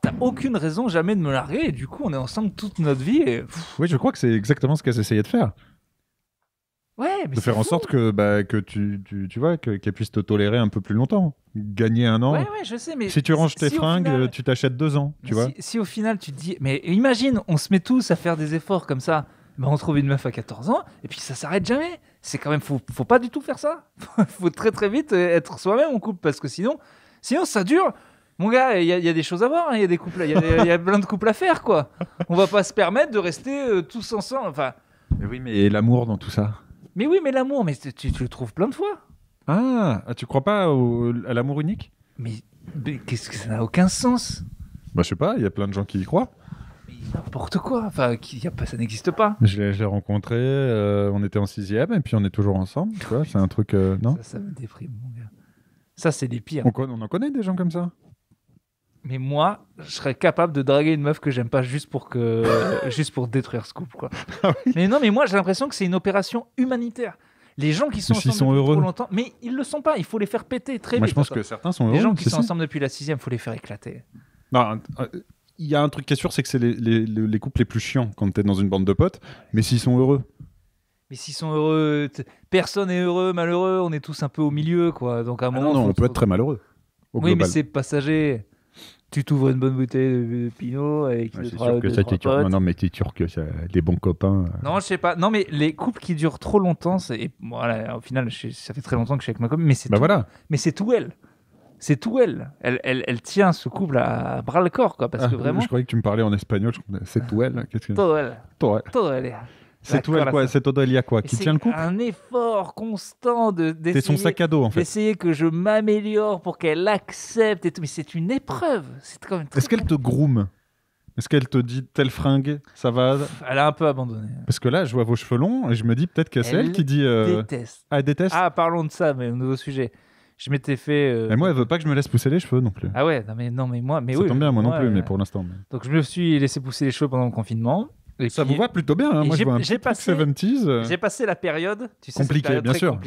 t'as aucune raison jamais de me larguer. Et du coup, on est ensemble toute notre vie. Et...
Oui, je crois que c'est exactement ce qu'elle essayaient de faire.
Ouais, mais de faire en
sorte que, bah, que tu, tu, tu vois, qu'elle puisse te tolérer un peu plus longtemps. Gagner un an. Ouais, ouais,
je sais, mais si tu ranges tes fringues,
tu t'achètes deux ans, tu vois.
Si, au final tu te dis, mais imagine, on se met tous à faire des efforts comme ça. Bah, on trouve une meuf à 14 ans et puis ça s'arrête jamais. C'est quand même, faut, faut pas du tout faire ça. faut très très vite euh, être soi-même en couple parce que sinon, sinon ça dure. Mon gars, il y, a des choses à voir, hein. il y a des couples, il a plein de couples à faire quoi. On va pas se permettre de rester euh, tous ensemble. Enfin. Mais oui, mais
l'amour dans tout ça.
Mais oui, mais l'amour, mais tu, le trouves plein de fois.
Ah, ah tu crois pas à l'amour unique
Mais, qu'est-ce que ça n'a aucun sens
Bah, je sais pas, il y a plein de gens qui y croient.
Mais n'importe quoi. Enfin, ça n'existe pas.
Je l'ai rencontré, euh, on était en sixième et puis on est toujours ensemble. C'est un truc. Euh, non Ça, me déprime, mon gars.
Ça, c'est les pires. on en connaît des gens comme ça mais moi, je serais capable de draguer une meuf que j'aime pas juste pour que juste pour détruire ce couple quoi. Ah mais non, mais moi j'ai l'impression que c'est une opération humanitaire. Les gens qui sont ensemble heureux. trop longtemps, mais ils le sont pas. Il faut les faire péter très moi, vite. Je pense que certains sont heureux. Les gens qui sont ensemble depuis la sixième, faut les faire éclater.
Bah, euh, il y a un truc qui est sûr, c'est que c'est les, les, couples les plus chiants quand tu es dans une bande de potes, mais s'ils sont heureux.
Mais s'ils sont heureux, personne n'est heureux, malheureux, on est tous un peu au milieu, quoi. Donc à un ah moment. non, on peut être
très malheureux. oui, mais c'est
passager tu t'ouvres une bonne bouteille de, Pinot avec ouais, C'est sûr que ça, Non, mais
t'es turc, des bons copains. Euh.
Non, je sais pas. Non, mais les couples qui durent trop longtemps, c'est voilà, au final, ça fait très longtemps que je suis avec ma copine, mais c'est bah tout... voilà. Mais c'est tout elle. C'est tout elle. Elle, elle. tient ce couple à bras le corps, quoi, parce ah, que vraiment. Je
croyais que tu me parlais en espagnol. C'est tout elle. Qu'est-ce que... elle. Tout elle. C'est toi, quoi y a quoi Qui tient le coup
Un effort constant de. D'essayer que je m'améliore pour qu'elle accepte et Mais c'est une épreuve. C'est quand même.
Est-ce qu'elle te groom est-ce qu'elle te dit telle fringue,
ça va Elle a un peu abandonné.
Parce que là, je vois vos cheveux longs et je me dis peut-être que c'est elle, qui dit. Euh, déteste.
Ah, elle déteste. Ah, parlons de ça, mais au nouveau sujet. Je m'étais fait. Euh, mais
moi, elle veut pas que je me laisse pousser les cheveux non
plus. Ah ouais, non mais non mais moi, mais ça oui. tombe bien, moi, non plus, mais euh, pour l'instant. Donc je me suis laissé pousser les cheveux pendant le confinement ça vous voit plutôt bien. Hein. Moi, j'ai, passé, euh. J'ai passé la période, tu sais, compliquée, bien, sûr,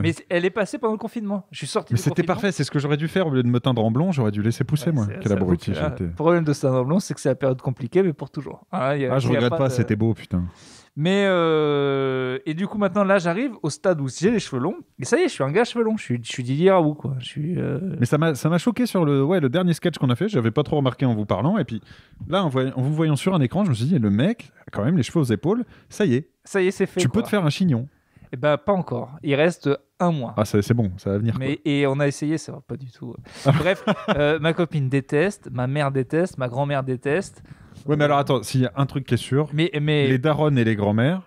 Mais elle est passée pendant le confinement. Je suis sorti. Mais c'était
parfait. C'est ce que j'aurais dû faire au lieu de me teindre en blond. J'aurais dû laisser pousser moi. Quel Le
problème de se teindre en blond, c'est que c'est la période compliquée, mais pour toujours. Ah, ah je regrette pas. C'était beau, putain. Mais euh, et du coup maintenant là j'arrive au stade où j'ai les cheveux longs et ça y est je suis un gars cheveux longs je suis je suis Didier Raoult quoi je suis euh, mais ça m'a ça m'a choqué sur
le ouais le dernier sketch qu'on a fait j'avais pas trop remarqué en vous parlant et puis là en, vous voyant sur un écran je me suis dit le mec quand même les cheveux aux épaules ça y est ça y est c'est fait tu peux te faire
un chignon et eh ben pas encore il reste un mois ah
c'est bon ça va venir
mais et on a essayé ça va pas du tout ah. bref euh, ma copine déteste ma mère déteste ma grand mère déteste Ouais, mais alors attends, s'il y a un truc
qui est sûr, les darons et les grand mères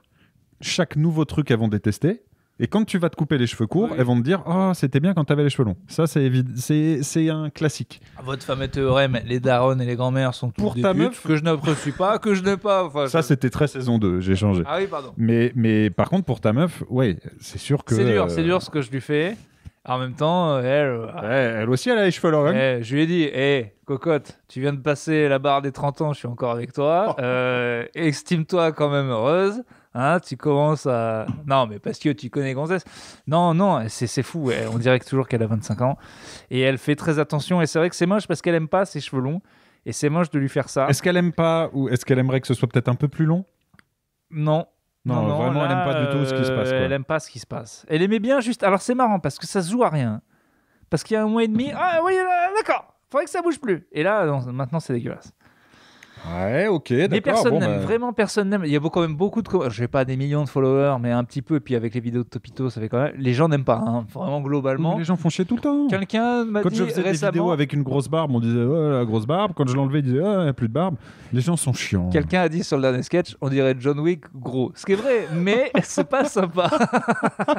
chaque nouveau truc elles vont détester. Et quand tu vas te couper les cheveux courts, elles vont te dire oh, c'était bien quand t'avais les cheveux longs. Ça, c'est c'est un classique.
Ah, votre fameux théorème les darons et les grand mères sont pour des ta que je ne pas, que je n'ai pas. ça, c'était
très saison 2, j'ai changé. Ah oui, pardon. Mais, mais par contre, pour ta meuf, ouais, c'est sûr
que. C'est dur, c'est dur euh, ce que je lui fais. En même temps, euh, elle. Euh, ah. elle aussi, elle a les cheveux longs. Hein. Eh, je lui ai dit, hé, eh, cocotte, tu viens de passer la barre des 30 ans, je suis encore avec toi. Estime-toi euh, quand même heureuse. Hein, tu commences à. Non, mais parce que tu connais Gonzès. Non, non, c'est fou. Eh, on dirait toujours qu'elle a 25 ans. Et elle fait très attention. Et c'est vrai que c'est moche parce qu'elle aime pas ses cheveux longs. Et c'est moche de lui faire ça. Est-ce qu'elle
aime pas ou est-ce qu'elle aimerait que ce soit peut-être un peu plus long
Non, non, vraiment, elle n'aime pas du tout ce qui se passe. Euh, elle n'aime pas ce qui se passe. Elle aimait bien juste. Alors, c'est marrant parce que ça se joue à rien. Parce qu'il y a un mois et demi, ah oui, d'accord, faudrait que ça bouge plus. Et là, maintenant, c'est dégueulasse. Ouais, ok, d'accord. Mais personne n'aime, bah. vraiment personne n'aime. Il y a quand même beaucoup de. Je n'ai pas des millions de followers, mais un petit peu. Et puis avec les vidéos de Topito, ça fait quand même. Les gens n'aiment pas, hein, vraiment globalement. les gens font chier tout le temps. Quelqu'un m'a Quand dit je faisais des vidéos avec
une grosse barbe, on disait oh, la grosse barbe. Quand je l'enlevais, ils disaient oh, a plus de barbe. Les gens sont chiants.
Quelqu'un a dit sur le dernier sketch, on dirait John Wick gros. Ce qui est vrai, mais c'est pas sympa.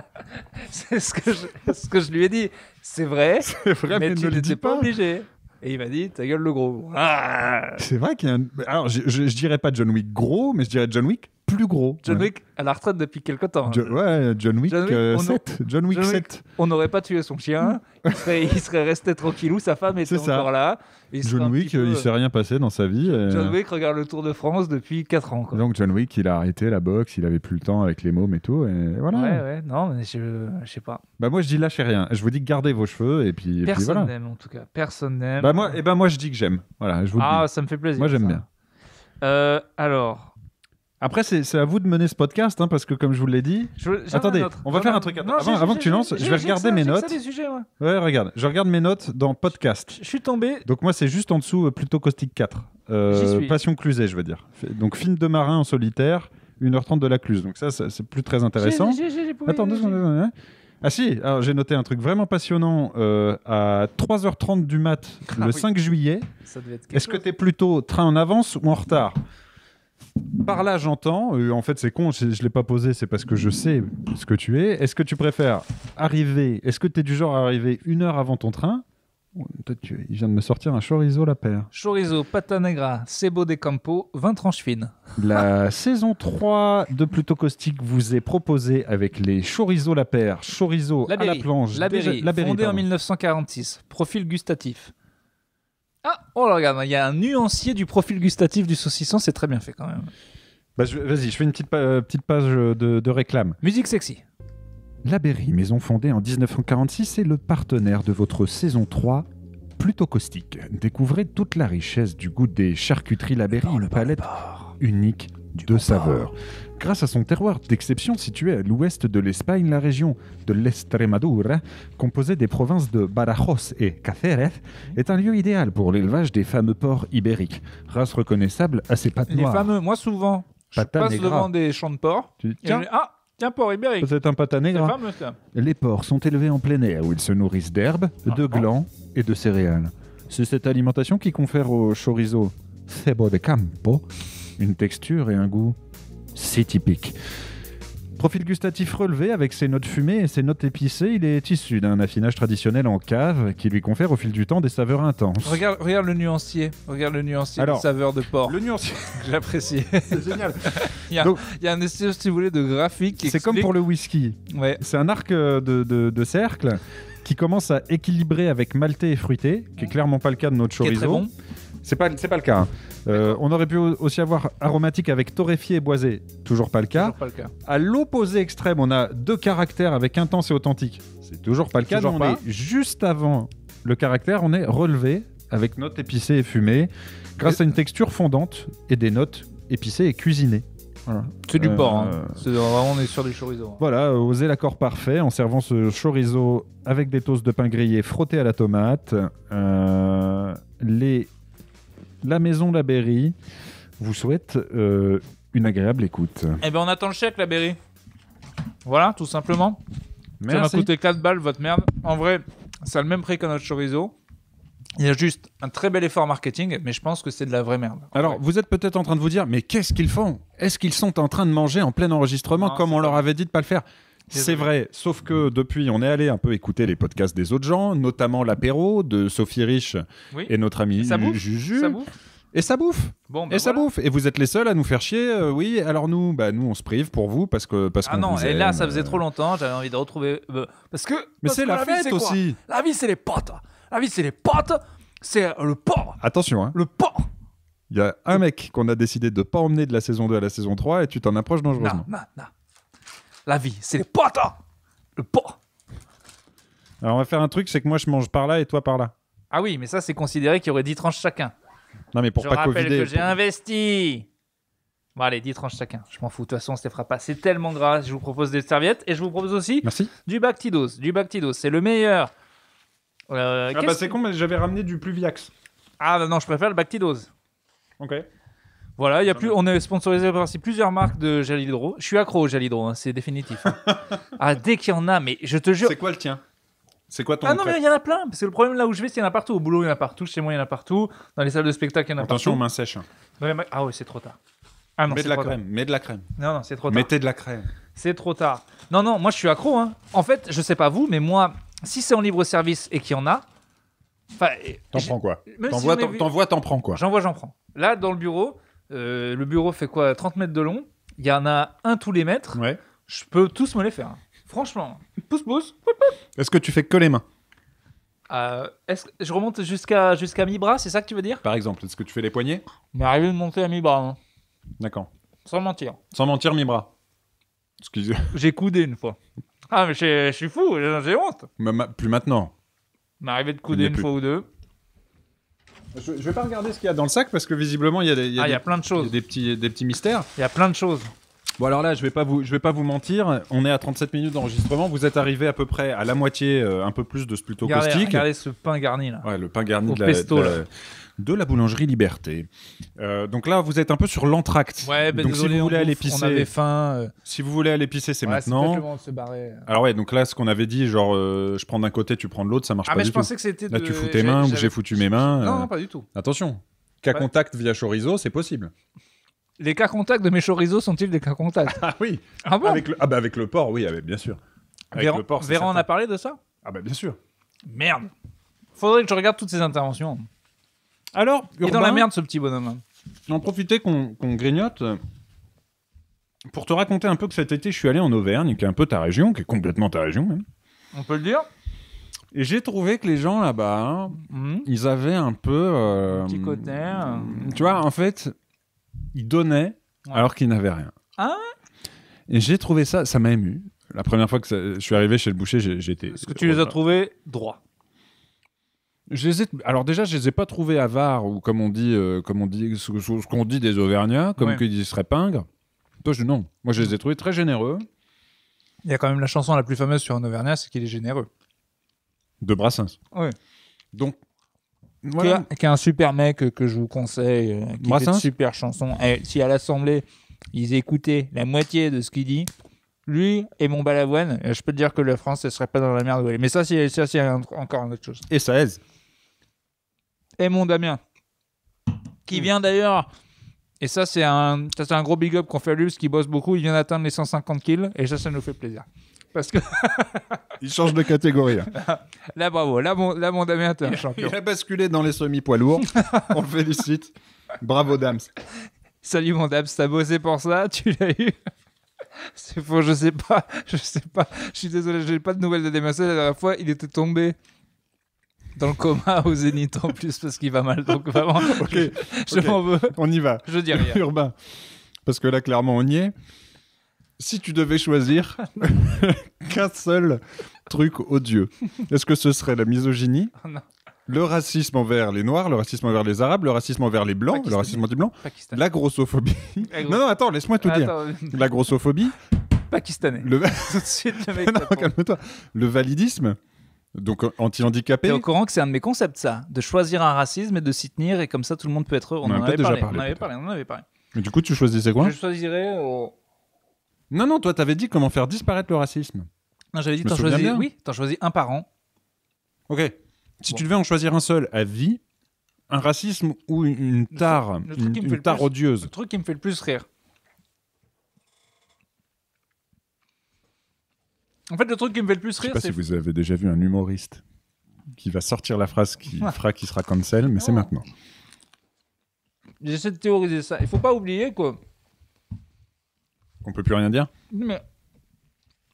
c'est ce que, je, ce que je lui ai dit. C'est vrai, vrai mais, mais, tu n'étais pas obligé. Et il m'a dit, ta gueule le gros. Ah. c'est
vrai qu'il y a un... Alors, je, je dirais pas John Wick gros, mais je dirais John Wick plus gros. John Wick
à la retraite depuis quelque temps.
ouais, John Wick, 7. John Wick 7.
Euh, on n'aurait pas tué son chien, mm. il serait, il serait resté tranquillou, sa femme était est encore là. John Wick, il ne s'est
rien passé dans sa vie. John Wick
regarde le Tour de France depuis 4 ans.
Donc John Wick, il a arrêté la boxe, il avait plus le temps avec les mômes et tout. Et voilà. Ouais,
ouais, non, mais je, ne sais pas.
Bah moi je dis lâchez rien, je vous dis gardez vos cheveux et puis. Personne
n'aime en tout cas, personne n'aime. Bah moi,
et eh ben moi je dis que j'aime. Voilà, je ah, ça me fait plaisir. Moi j'aime bien.
Euh, alors,
après, c'est à vous de mener ce podcast, hein, parce que comme je vous l'ai dit. Attendez, on va faire un truc. avant, que tu lances, je vais regarder mes notes. ouais. regarde, je regarde mes notes dans podcast. Je, suis tombé. Donc moi, c'est juste en dessous, euh, plutôt Caustic 4. Euh, Passion Clusée, je veux dire. Donc film de marin en solitaire, 1h30 de la Cluse. Donc ça, c'est plus très intéressant. Attends, Ah si, j'ai noté un truc vraiment passionnant euh, à 3h30 du mat ah le 5 juillet. Est-ce que tu es plutôt train en avance ou en retard par là, j'entends, euh, en fait, c'est con, je, ne l'ai pas posé, c'est parce que je sais ce que tu es. Est-ce que tu préfères arriver, est-ce que tu es du genre à arriver une heure avant ton train il vient de me sortir un chorizo la paire.
Chorizo, pata negra, cebo de campo, 20 tranches fines.
La saison 3 de Plutôt Caustique vous est proposée avec les chorizo la
paire, chorizo
La à la planche, la déjà- la fondée en
1946. Profil gustatif. Ah, oh regarde, il y a un nuancier du profil gustatif du saucisson, c'est très bien fait quand même.
Bah, Vas-y, je fais une petite, euh, petite page euh, de, réclame. Musique sexy. La Berry, maison fondée en 1946, est le partenaire de votre saison 3 plutôt caustique. Découvrez toute la richesse du goût des charcuteries La Berry, une palette unique de saveurs grâce à son terroir d'exception situé à l'ouest de l'Espagne, la région de l'Estremadura, composée des provinces de Barajos et Cáceres, est un lieu idéal pour l'élevage des fameux porcs ibériques, race reconnaissable à ses pattes noires. Les
fameux, moi souvent,
je passe devant
des champs de porcs. tiens. ah, tiens, porc ibérique. C'est
un pata fameux, ça. Les porcs sont élevés en plein air où ils se nourrissent d'herbes, ah, de ah. glands et de céréales. C'est cette alimentation qui confère au chorizo cebo de campo une texture et un goût c'est typique. Profil gustatif relevé avec ses notes fumées et ses notes épicées, il est issu d'un affinage traditionnel en cave qui lui confère au fil du temps des saveurs intenses.
Regarde, regarde le nuancier, regarde le nuancier Alors, des saveurs de porc. Le nuancier, j'apprécie. C'est génial. il, y a, il, y a, un essai, si vous voulez, de graphique. C'est comme pour le
whisky. Ouais. C'est un arc euh, de, de, cercle qui commence à équilibrer avec maltais et fruité, qui est clairement pas le cas de notre chorizo. Qui très bon c'est pas, c'est pas le cas. Hein. Euh, on aurait pu aussi avoir aromatique avec torréfié et boisé. Toujours pas le cas. À l'opposé extrême, on a deux caractères avec intense et authentique. C'est toujours pas le cas. on juste avant le caractère, on est relevé avec notes épicées et fumées, grâce à une texture fondante et des notes épicées et cuisinées. C'est du euh, porc. Hein.
vraiment, on est sur du chorizo. Hein.
Voilà, euh, Oser l'accord parfait en servant ce chorizo avec des toasts de pain grillé frottés à la tomate. les la Maison La vous souhaite euh, une agréable écoute.
Eh bien, on attend le chèque, La Voilà, tout simplement. Ça m'a coûté 4 balles, votre merde. En vrai, ça le même prix qu'un autre chorizo. Il y a juste un très bel effort marketing, mais je pense que c'est de la vraie merde. Alors, vous êtes peut-être en train de vous dire, mais qu'est-ce qu'ils
font Est-ce qu'ils sont en train de manger en plein enregistrement, comme on leur avait dit de pas le faire c'est vrai, sauf que depuis, on est allé un peu écouter les podcasts des autres gens, notamment l'apéro de Sophie Rich et notre ami Juju. Et ça bouffe. Bah et ça bouffe. Et vous êtes les seuls à nous faire chier. Euh, oui, alors nous, bah, nous, on se prive pour vous parce que parce ah non. et là, ça faisait
trop longtemps. J'avais envie de retrouver euh, parce que. Mais c'est la, fête vie, aussi. La vie, c'est les potes. La vie, c'est les potes. C'est euh, le port.
Attention. Hein. Le port. Il y a un mec qu'on a décidé de pas emmener de la saison 2 à la saison 3 et tu t'en approches dangereusement.
Non, non, non la vie. C'est les potes. Hein. le pot.
Alors on va faire un truc, c'est que moi je mange par là et toi par là.
Ah oui, mais ça c'est considéré qu'il y aurait 10 tranches chacun.
Non mais pour je pas rappelle que j'ai
investi. Bon allez, 10 tranches chacun. Je m'en fous. De toute façon, on se fera pas. C'est tellement gras. Je vous propose des serviettes et je vous propose aussi du Bactidos. Du Bactidos, c'est le meilleur. Euh, ah bah c'est con, mais j'avais ramené du Pluviax. Ah bah, non, je préfère le Bactidos. Ok. Voilà, y a plus, on est sponsorisé par plusieurs marques de gel hydro. Je suis accro au gel hydro, hein, c'est définitif. Hein. ah, dès qu'il y en a, mais je te jure. C'est quoi le tien C'est quoi ton. Ah non, mais il y en a plein. Parce que le problème là où je vais, c'est qu'il y en a partout. Au boulot, il y en a partout. Chez moi, il y en a partout. Dans les salles de spectacle, il y en a partout. Attention aux mains sèches. Ah ouais, c'est trop tard. Ah mets de la crème, mets de la crème. Non, non, c'est trop tard. Mettez de la crème. C'est trop tard. Non, non, moi je suis accro. Hein. En fait, je sais pas vous, mais moi, si c'est en libre service et qu'il y en a. T'en prends quoi T'en
vois, t'en prends quoi J'en vois, j'en prends.
Là, dans le bureau, euh, le bureau fait quoi 30 mètres de long. Il y en a un tous les mètres. Ouais. Je peux tous me les faire. Hein. Franchement. Pouce, pouce. Est-ce que tu fais que les mains euh, est-ce que je remonte jusqu'à jusqu'à mi-bras, c'est ça que tu veux dire Par exemple, est-ce que tu fais les poignets Mais arrivé de monter à mi-bras. Hein. D'accord. Sans mentir.
Sans mentir, mi-bras. Excusez. J'ai coudé une fois.
Ah, mais je suis fou, j'ai honte. Plus maintenant. Il de couder une fois ou deux.
Je, vais pas regarder ce qu'il y a dans le sac parce que visiblement il y a des, il y a ah, plein de choses. Il des petits, des petits mystères. Il y a plein de choses. Bon alors là, je vais pas vous, je vais pas vous mentir. On est à 37 minutes d'enregistrement. Vous êtes arrivé à peu près à la moitié, euh, un peu plus de ce plutôt regardez, caustique. Regardez ce pain garni là. Ouais, le pain garni de la, boulangerie Liberté. Euh, donc là, vous êtes un peu sur l'entracte. Ouais, ben, donc si vous voulez aller avait faim. Euh. Si vous voulez aller pisser, c'est maintenant. Alors ouais, donc là, ce qu'on avait dit, genre, je prends d'un côté, tu prends de l'autre, ça marche ah, pas mais je Pensais que c'était là, tu fous tes mains ou j'ai foutu mes mains. Non, pas du tout. Attention. Cas contact via chorizo, c'est possible. Les cas contacts de mes chorizo sont-ils des cas contacts Ah oui Ah bon avec le, Ah bah avec le porc, oui, ah bah bien sûr. Avec Véran, en a parlé
de ça Ah bah bien sûr. Merde Faudrait que je regarde toutes ces interventions. Alors, Il est dans la merde ce petit bonhomme.
en profiter qu'on grignote pour te raconter un peu que cet été, je suis allé en Auvergne, qui est un peu ta région, qui est complètement ta région. On peut le dire Et j'ai trouvé que les gens là-bas, mhm. ils avaient un peu... Euh, un Petit côté. Tu vois, en fait, il donnait alors qu'il n'avait rien. Ah et j'ai trouvé ça, ça m'a ému. La première fois que je suis arrivé chez le boucher, j'étais. Est-ce que tu les as
trouvés droits je les Alors déjà, je
les ai pas trouvés avares ou comme on dit, euh, comme on dit, ce, qu'on dit des Auvergnats, comme qu'ils seraient pingres. Toi, je non. Moi, je les ai trouvés très généreux.
Il y a quand même la chanson la plus fameuse sur un Auvergnat, c'est qu'il est généreux. De Brassens. Oui. Donc, qui, est, un super mec que je vous conseille, euh, qui fait de super chansons. Et eh, si à l'Assemblée, ils écoutaient la moitié de ce qu'il dit, lui et mon balavoine, euh, je peux te dire que la France, ne serait pas dans la merde. Mais ça, c'est, ça, c'est encore une autre chose. Et ça aise. Et mon Damien, qui mm. vient d'ailleurs. Et ça, c'est un, un gros big up qu'on fait à lui, parce qu'il bosse beaucoup. Il vient d'atteindre les 150 kills, et ça, ça nous fait plaisir parce que.
il change de catégorie. Hein.
Là, bravo. Là, mon, là, mon Damien, champion. Il a basculé dans les semi-poids lourds. On le félicite. Bravo, Dams. Salut, mon Dams. T'as bossé pour ça Tu l'as eu C'est faux, je sais pas. Je sais pas. Je suis désolé, j'ai pas de nouvelles de Damien La dernière fois, il était tombé dans le coma au Zénith en plus parce qu'il va mal. Donc vraiment, je, m'en veux. On y va. Je dis rien. Urbain. Parce
que là, clairement, on y est si tu devais choisir qu'un seul truc odieux, est-ce que ce serait la misogynie oh Le racisme envers les Noirs, le racisme envers les Arabes, le racisme envers les Blancs, le racisme anti-blanc, la grossophobie. Non, non, attends, laisse-moi tout dire. La grossophobie Pakistanais. Le... calme-toi. Le validisme. Donc anti-handicapé. T'es au
courant que c'est un de mes concepts, ça, de choisir un racisme et de s'y tenir, et comme ça tout le monde peut être heureux. On, en, avait, parlé, parlé, on avait parlé, on en avait parlé.
du coup, tu choisissais quoi Je
choisirais euh, non, non, toi, t'avais dit comment faire disparaître le racisme. Non, j'avais dit, t'en choisis, oui, choisis un par an.
Ok. Si tu devais en choisir un seul à vie, un racisme ou une, tare, une, tare odieuse. Le
truc qui me fait le plus rire. En fait, le truc qui me fait le plus rire, c'est. Je sais pas
si vous avez déjà vu un humoriste qui va sortir la phrase qui fera qui sera cancel, mais c'est maintenant.
J'essaie de théoriser ça. Il faut pas oublier quoi ne peut plus rien dire.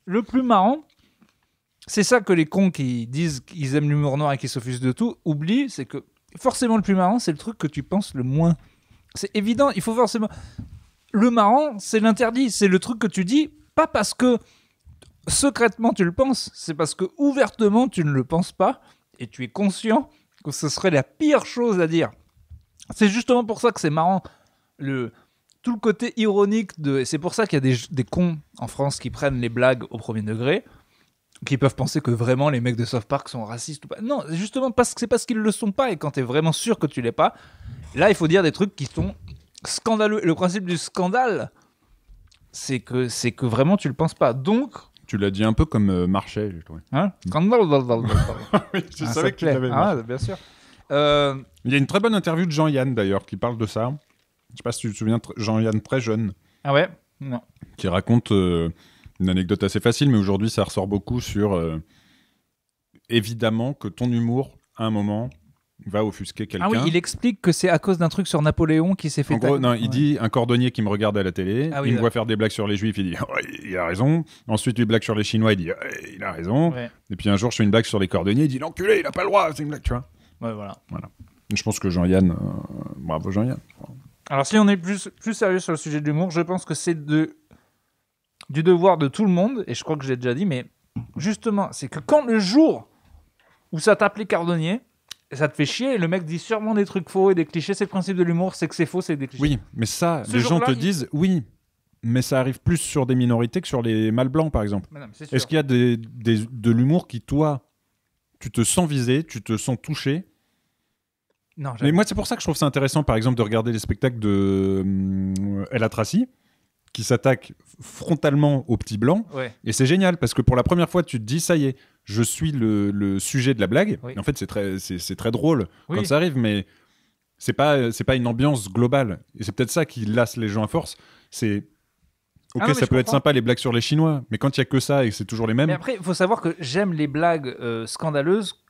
le plus marrant, c'est ça que les cons qui disent qu'ils aiment l'humour noir et qui s'offusent de tout oublient, c'est que forcément le plus marrant, c'est le truc que tu penses le moins. C'est évident, il faut forcément. Le marrant, c'est l'interdit, c'est le truc que tu dis, pas parce que secrètement tu le penses, c'est parce que ouvertement tu ne le penses pas et tu es conscient que ce serait la pire chose à dire. C'est justement pour ça que c'est marrant. Le, tout le côté ironique de. c'est pour ça qu'il y a des, cons en France qui prennent les blagues au premier degré, qui peuvent penser que vraiment les mecs de South Park sont racistes ou pas. Non, justement, parce que c'est parce qu'ils le sont pas. Et quand tu es vraiment sûr que tu l'es pas, là, il faut dire des trucs qui sont scandaleux. Le principe du scandale, c'est que, c'est que vraiment tu le penses pas. Donc. Tu l'as dit un peu comme Marchais, euh, marché, j'ai trouvé.
Hein Scandale.
oui, je ah, savais que tu l'avais. Ah, bien sûr. Euh,
il y a une très bonne interview de Jean-Yann d'ailleurs qui parle de ça. Je sais pas si tu te souviens, Jean-Yann très jeune.
Ah ouais Non.
Qui raconte euh, une anecdote assez facile, mais aujourd'hui ça ressort beaucoup sur euh, évidemment que ton humour, à un moment, va offusquer quelqu'un. Ah oui, il
explique que c'est à cause d'un truc sur Napoléon qui s'est fait. En gros, non,
il dit un cordonnier qui me regarde à la télé, ah il me voit faire des blagues sur les juifs, il dit il a raison. Ensuite, une blague sur les chinois, il dit il a raison. Et puis un jour, je fais une blague sur les cordonniers, il dit
l'enculé, il a pas le droit, c'est une blague, tu vois. Ouais, voilà.
voilà. Je pense que Jean-Yann, euh, bravo Jean-Yann.
Alors si on est plus, plus sérieux sur le sujet de l'humour, je pense que c'est du devoir de tout le monde, et je crois que je l'ai déjà dit, mais justement, c'est que quand le jour où ça t'appelle Cardonnier, ça te fait chier, le mec dit sûrement des trucs faux et des clichés, c'est le principe de l'humour, c'est que c'est faux, c'est des clichés. Oui, mais ça, les gens te disent, oui,
mais ça arrive plus sur des minorités que sur les mâles blancs, par exemple. Est-ce qu'il y a de l'humour qui, toi, tu te sens visé, tu te sens touché mais moi, c'est pour ça que je trouve ça intéressant, par exemple, de regarder les spectacles de hum, El Atraci qui s'attaque frontalement aux petits blancs. Et c'est génial parce que pour la première fois, tu te dis, ça y est, je suis le, sujet de la blague. Et En fait, c'est très, c'est, très drôle quand ça arrive, mais c'est pas, c'est pas une ambiance globale. Et c'est peut-être ça qui lasse les gens à force. C'est
Ok, ah ça peut être sympa
les blagues sur les Chinois, mais quand il n'y a que ça et que c'est toujours les mêmes. Mais après,
il faut savoir que j'aime les blagues euh, scandaleuses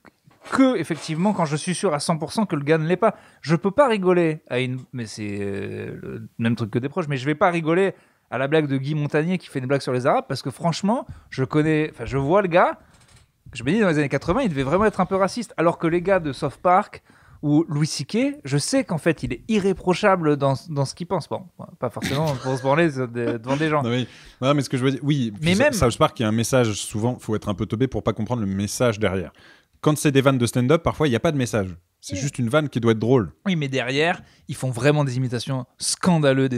que effectivement quand je suis sûr à 100% que le gars ne l'est pas. Je peux pas rigoler à une mais c'est euh, le même truc que des proches mais je vais pas rigoler à la blague de Guy Montagnier qui fait une blague sur les arabes parce que franchement, je connais enfin je vois le gars je me dis dans les années 80, il devait vraiment être un peu raciste alors que les gars de South Park ou Louis Sique je sais qu'en fait, il est irréprochable dans, ce qu'il pense. Bon, pas forcément pour se branler devant des gens.
Non, mais, ce que je veux dire, oui, mais même... South Park, il y a un message souvent, faut être un peu tobé pour pas comprendre le message derrière quand c'est des vannes de stand-up, parfois, il n'y a pas de message. C'est juste une vanne qui doit être drôle.
Oui, mais derrière, ils font vraiment des imitations scandaleuses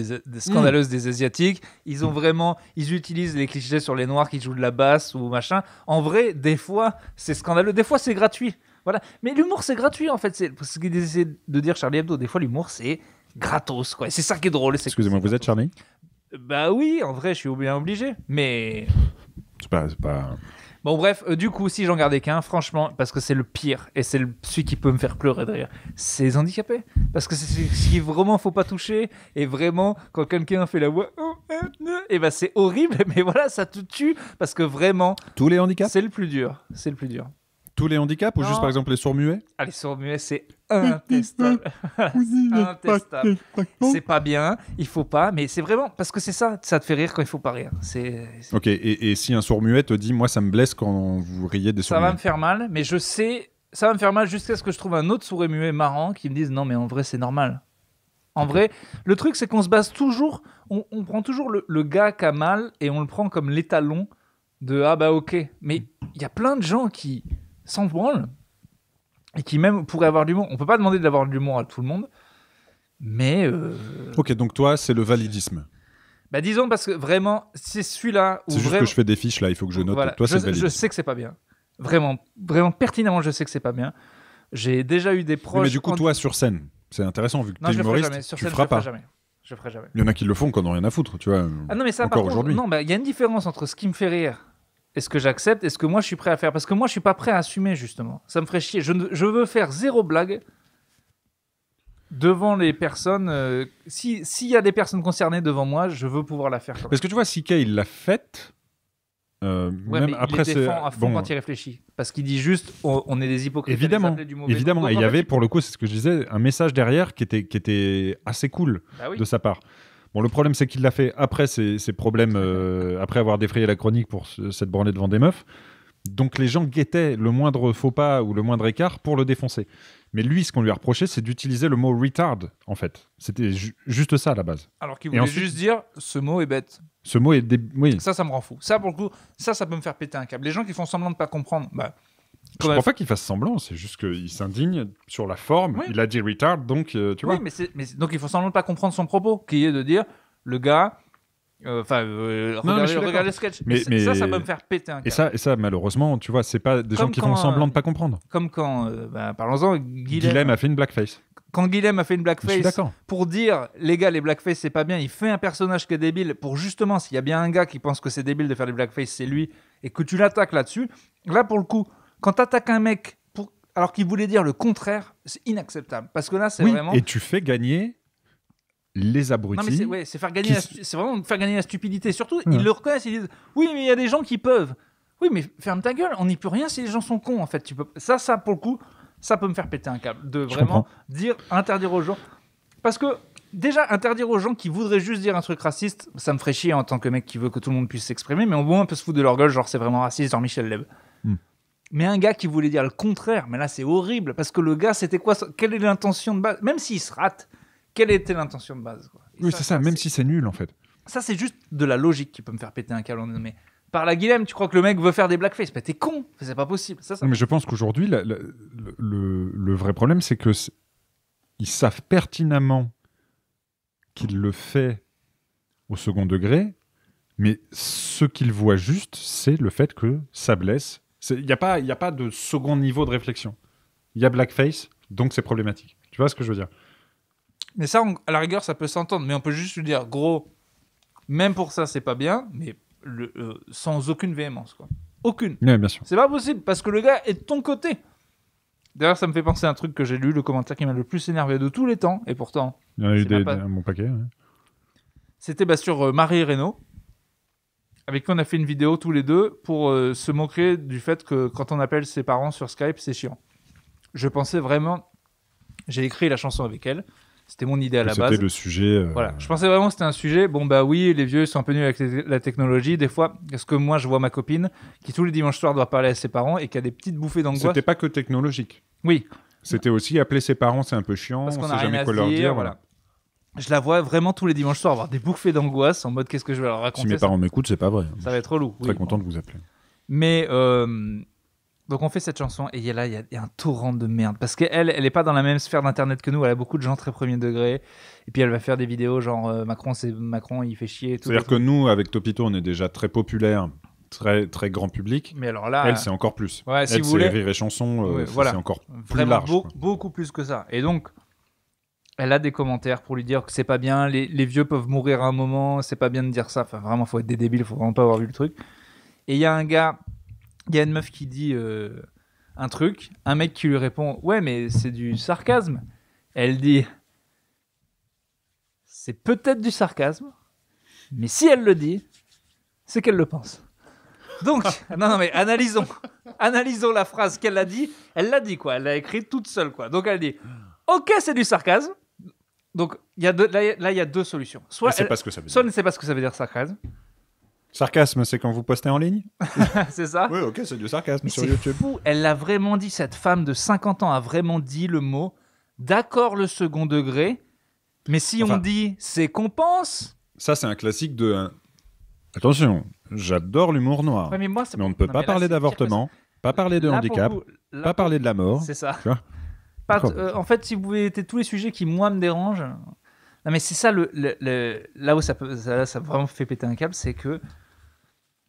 des, Asiatiques. Ils ont vraiment, ils utilisent les clichés sur les Noirs qui jouent de la basse ou machin. En vrai, des fois, c'est scandaleux. Des fois, c'est gratuit. Voilà. Mais l'humour, c'est gratuit en fait. C'est ce qu'il essaie de dire Charlie Hebdo. Des fois, l'humour, c'est gratos. quoi. C'est ça qui est drôle.
Excusez-moi, vous êtes Charlie
Bah oui, en vrai, je suis bien obligé. Mais. C'est pas, Bon, bref, euh, du coup, si j'en gardais qu'un, franchement, parce que c'est le pire et c'est celui qui peut me faire pleurer derrière, c'est les handicapés. Parce que c'est ce qui vraiment faut pas toucher. Et vraiment, quand quelqu'un fait la voix, oh, et eh, eh, eh ben c'est horrible, mais voilà, ça te tue parce que vraiment. Tous les handicaps C'est le plus dur. C'est le plus dur. Tous les handicaps ou juste par exemple les sourds-muets Ah, les sourds-muets, c'est intestable. C'est pas bien, il faut pas, mais c'est vraiment parce que c'est ça, ça te fait rire quand il faut pas rire. C'est.
Ok, et, si un sourd muet te dit, moi ça me blesse quand vous riez des sourds. Ça va me
faire mal, mais je sais, ça va me faire mal jusqu'à ce que je trouve un autre sourd muet marrant qui me dise, non mais en vrai c'est normal. En vrai, le truc c'est qu'on se base toujours, on, prend toujours le, gars qui a mal et on le prend comme l'étalon de ah bah ok, mais il y a plein de gens qui s'en branlent et qui même pourrait avoir du l'humour. On peut pas demander d'avoir du l'humour à tout le monde, mais. Euh,
ok, donc toi, c'est le validisme.
Bah disons parce que vraiment, c'est celui-là. C'est juste que je fais des fiches là,
il faut que je note. Voilà. Toi, je, validisme. je sais
que c'est pas bien. Vraiment, vraiment pertinemment, je sais que c'est pas bien. J'ai déjà eu des proches. Mais, du coup, toi,
sur scène, c'est intéressant vu que tu es humoriste, tu feras je pas. Le ferai jamais.
Je jamais. Il y
en a qui le font quand on a rien à foutre, tu vois. Ah non, mais ça, encore aujourd'hui. Non,
bah, il y a une différence entre ce qui me fait rire est-ce que j'accepte Est-ce que moi je suis prêt à faire Parce que moi je suis pas prêt à assumer justement. Ça me ferait chier. Je, veux faire zéro blague devant les personnes. Euh, s'il y a des personnes concernées devant moi, je veux pouvoir la faire. Parce
que tu vois, si il l'a faite. Euh, même après, il à quand il
réfléchit. Parce qu'il dit juste, on, est des hypocrites. Évidemment, évidemment. Et il y avait,
pour le coup, c'est ce que je disais, un message derrière qui était, qui était assez cool bah de sa part le problème, c'est qu'il l'a fait après ces, problèmes, euh, après avoir défrayé la chronique pour cette branlée devant des meufs. Donc les gens guettaient le moindre faux pas ou le moindre écart pour le défoncer. Mais lui, ce qu'on lui a reproché, c'est d'utiliser le mot retard, en fait. C'était juste ça à la base. Alors qu'il voulait juste
dire ce mot est bête. Ce mot est. Oui. Ça, ça me rend fou. Ça, pour le coup, ça, ça peut me faire péter un câble. Les gens qui font semblant de ne pas comprendre, bah,
je crois pas qu'il fasse semblant, c'est juste qu'il s'indigne sur la forme. Il a dit retard, donc euh, tu vois.
Oui, mais, donc il faut semblant de pas comprendre son propos, qui est de dire le gars. Euh, enfin, euh, je le sketch. Mais, ça, ça peut me faire péter un Et
ça, et ça, malheureusement, tu vois, c'est pas des gens qui font semblant de pas comprendre.
Comme quand, ben, parlons-en, Guilhem, a
fait une blackface
quand Guilhem a fait une blackface pour dire les gars les blackface c'est pas bien il fait un personnage qui est débile pour justement s'il y a bien un gars qui pense que c'est débile de faire des blackface c'est lui et que tu l'attaques là-dessus là pour le coup quand attaques un mec alors qu'il voulait dire le contraire, c'est inacceptable. Parce que là, c'est oui, Et tu
fais gagner les abrutis.
c'est faire gagner, c'est vraiment faire gagner la stupidité. Surtout, ils le reconnaissent. Ils disent, oui, mais il y a des gens qui peuvent. Oui, mais ferme ta gueule. On n'y peut rien si les gens sont cons. En fait, tu peux. Ça, ça pour le coup, ça peut me faire péter un câble. De vraiment dire, interdire aux gens, parce que déjà interdire aux gens qui voudraient juste dire un truc raciste, ça me ferait chier en tant que mec qui veut que tout le monde puisse s'exprimer, mais au moins on peut se foutre de leur gueule, genre c'est vraiment raciste, genre Michel Leb. Mais un gars qui voulait dire le contraire, mais là c'est horrible parce que le gars c'était quoi Quelle est l'intention de base Même s'il se rate, quelle était l'intention de base Oui, c'est
ça, même si c'est nul en fait.
Ça c'est juste de la logique qui peut me faire péter un câble mais par la Guilhem, tu crois que le mec veut faire des blackface Mais bah, T'es con, c'est pas possible. Ça, Non, mais je
pense qu'aujourd'hui, le, le, vrai problème c'est que ils savent pertinemment qu'il le fait au second degré, mais ce qu'ils voient juste, c'est le fait que ça blesse il n'y a, pas, a pas de second niveau de réflexion. Il y a blackface, donc c'est problématique. Tu vois ce que je veux dire
Mais ça, à la rigueur, ça peut s'entendre. Mais on peut juste lui dire, gros, même pour ça, c'est pas bien, mais euh, sans aucune véhémence. Quoi. Aucune. C'est pas possible, parce que le gars est de ton côté. D'ailleurs, ça me fait penser à un truc que j'ai lu, le commentaire qui m'a le plus énervé de tous les temps, et pourtant.
Il y en a eu des, paquet.
C'était bah, sur euh, Marie Reynaud, avec qui on a fait une vidéo tous les deux pour euh, se moquer du fait que quand on appelle ses parents sur Skype, c'est chiant. Je pensais vraiment. J'ai écrit la chanson avec elle. C'était mon idée à la base. C'était le sujet. Euh, voilà. Je pensais vraiment que c'était un sujet. Bon, bah oui, les vieux sont un peu nuls avec la technologie. Des fois, est-ce que moi, je vois ma copine qui, tous les dimanches soirs, doit parler à ses parents et qui a des petites bouffées d'angoisse C'était pas que technologique. Oui.
C'était aussi appeler ses parents, c'est un peu
chiant, on, sait jamais quoi leur dire voilà je la vois vraiment tous les dimanches soirs avoir des bouffées d'angoisse en mode qu'est-ce que je vais leur raconter. Si mes parents m'écoutent, c'est pas vrai. Ça va être relou. Très content de vous appeler. Mais euh, donc on fait cette chanson et y a là il y, a un torrent de merde parce qu'elle elle n'est pas dans la même sphère d'internet que nous. Elle a beaucoup de gens très premier degré et puis elle va faire des vidéos genre euh, Macron c'est Macron il fait chier. C'est-à-dire que
nous avec Topito on est déjà très populaire. Très, très grand public. Mais alors là, elle, c'est encore plus. Ouais, si elle, vous voulez. Rire et chanson, euh, voilà. c'est encore plus large.
Beaucoup plus que ça. Et donc, elle a des commentaires pour lui dire que c'est pas bien, les, vieux peuvent mourir à un moment, c'est pas bien de dire ça. Enfin, vraiment, faut être des débiles, faut vraiment pas avoir vu le truc. Et il y a un gars, il y a une meuf qui dit euh, un truc, un mec qui lui répond Ouais, mais c'est du sarcasme. Elle dit C'est peut-être du sarcasme, mais si elle le dit, c'est qu'elle le pense. Donc, non, non, mais analysons, analysons la phrase qu'elle a dit. Elle l'a dit, quoi. Elle l'a écrite toute seule, quoi. Donc, elle dit Ok, c'est du sarcasme. Donc y a deux, là, il y a deux solutions. Soit elle, pas ce que ça veut soit ne sait pas ce que ça veut dire sarcasme.
Sarcasme, c'est quand vous postez en ligne
C'est ça Oui, ok, c'est du sarcasme sur YouTube. fou, elle l'a vraiment dit, cette femme de 50 ans a vraiment dit le mot d'accord le second degré, mais si on dit c'est qu'on pense ». Ça, c'est un classique de. Euh,
attention, j'adore l'humour noir. mais, on ne peut pas parler d'avortement, pas parler de handicap, pas parler de la mort. C'est ça.
Euh, en fait, si vous pouvez tous les sujets qui, moi, me dérangent. Non, mais c'est ça, le, là où ça, peut, ça, vraiment fait péter un câble, c'est que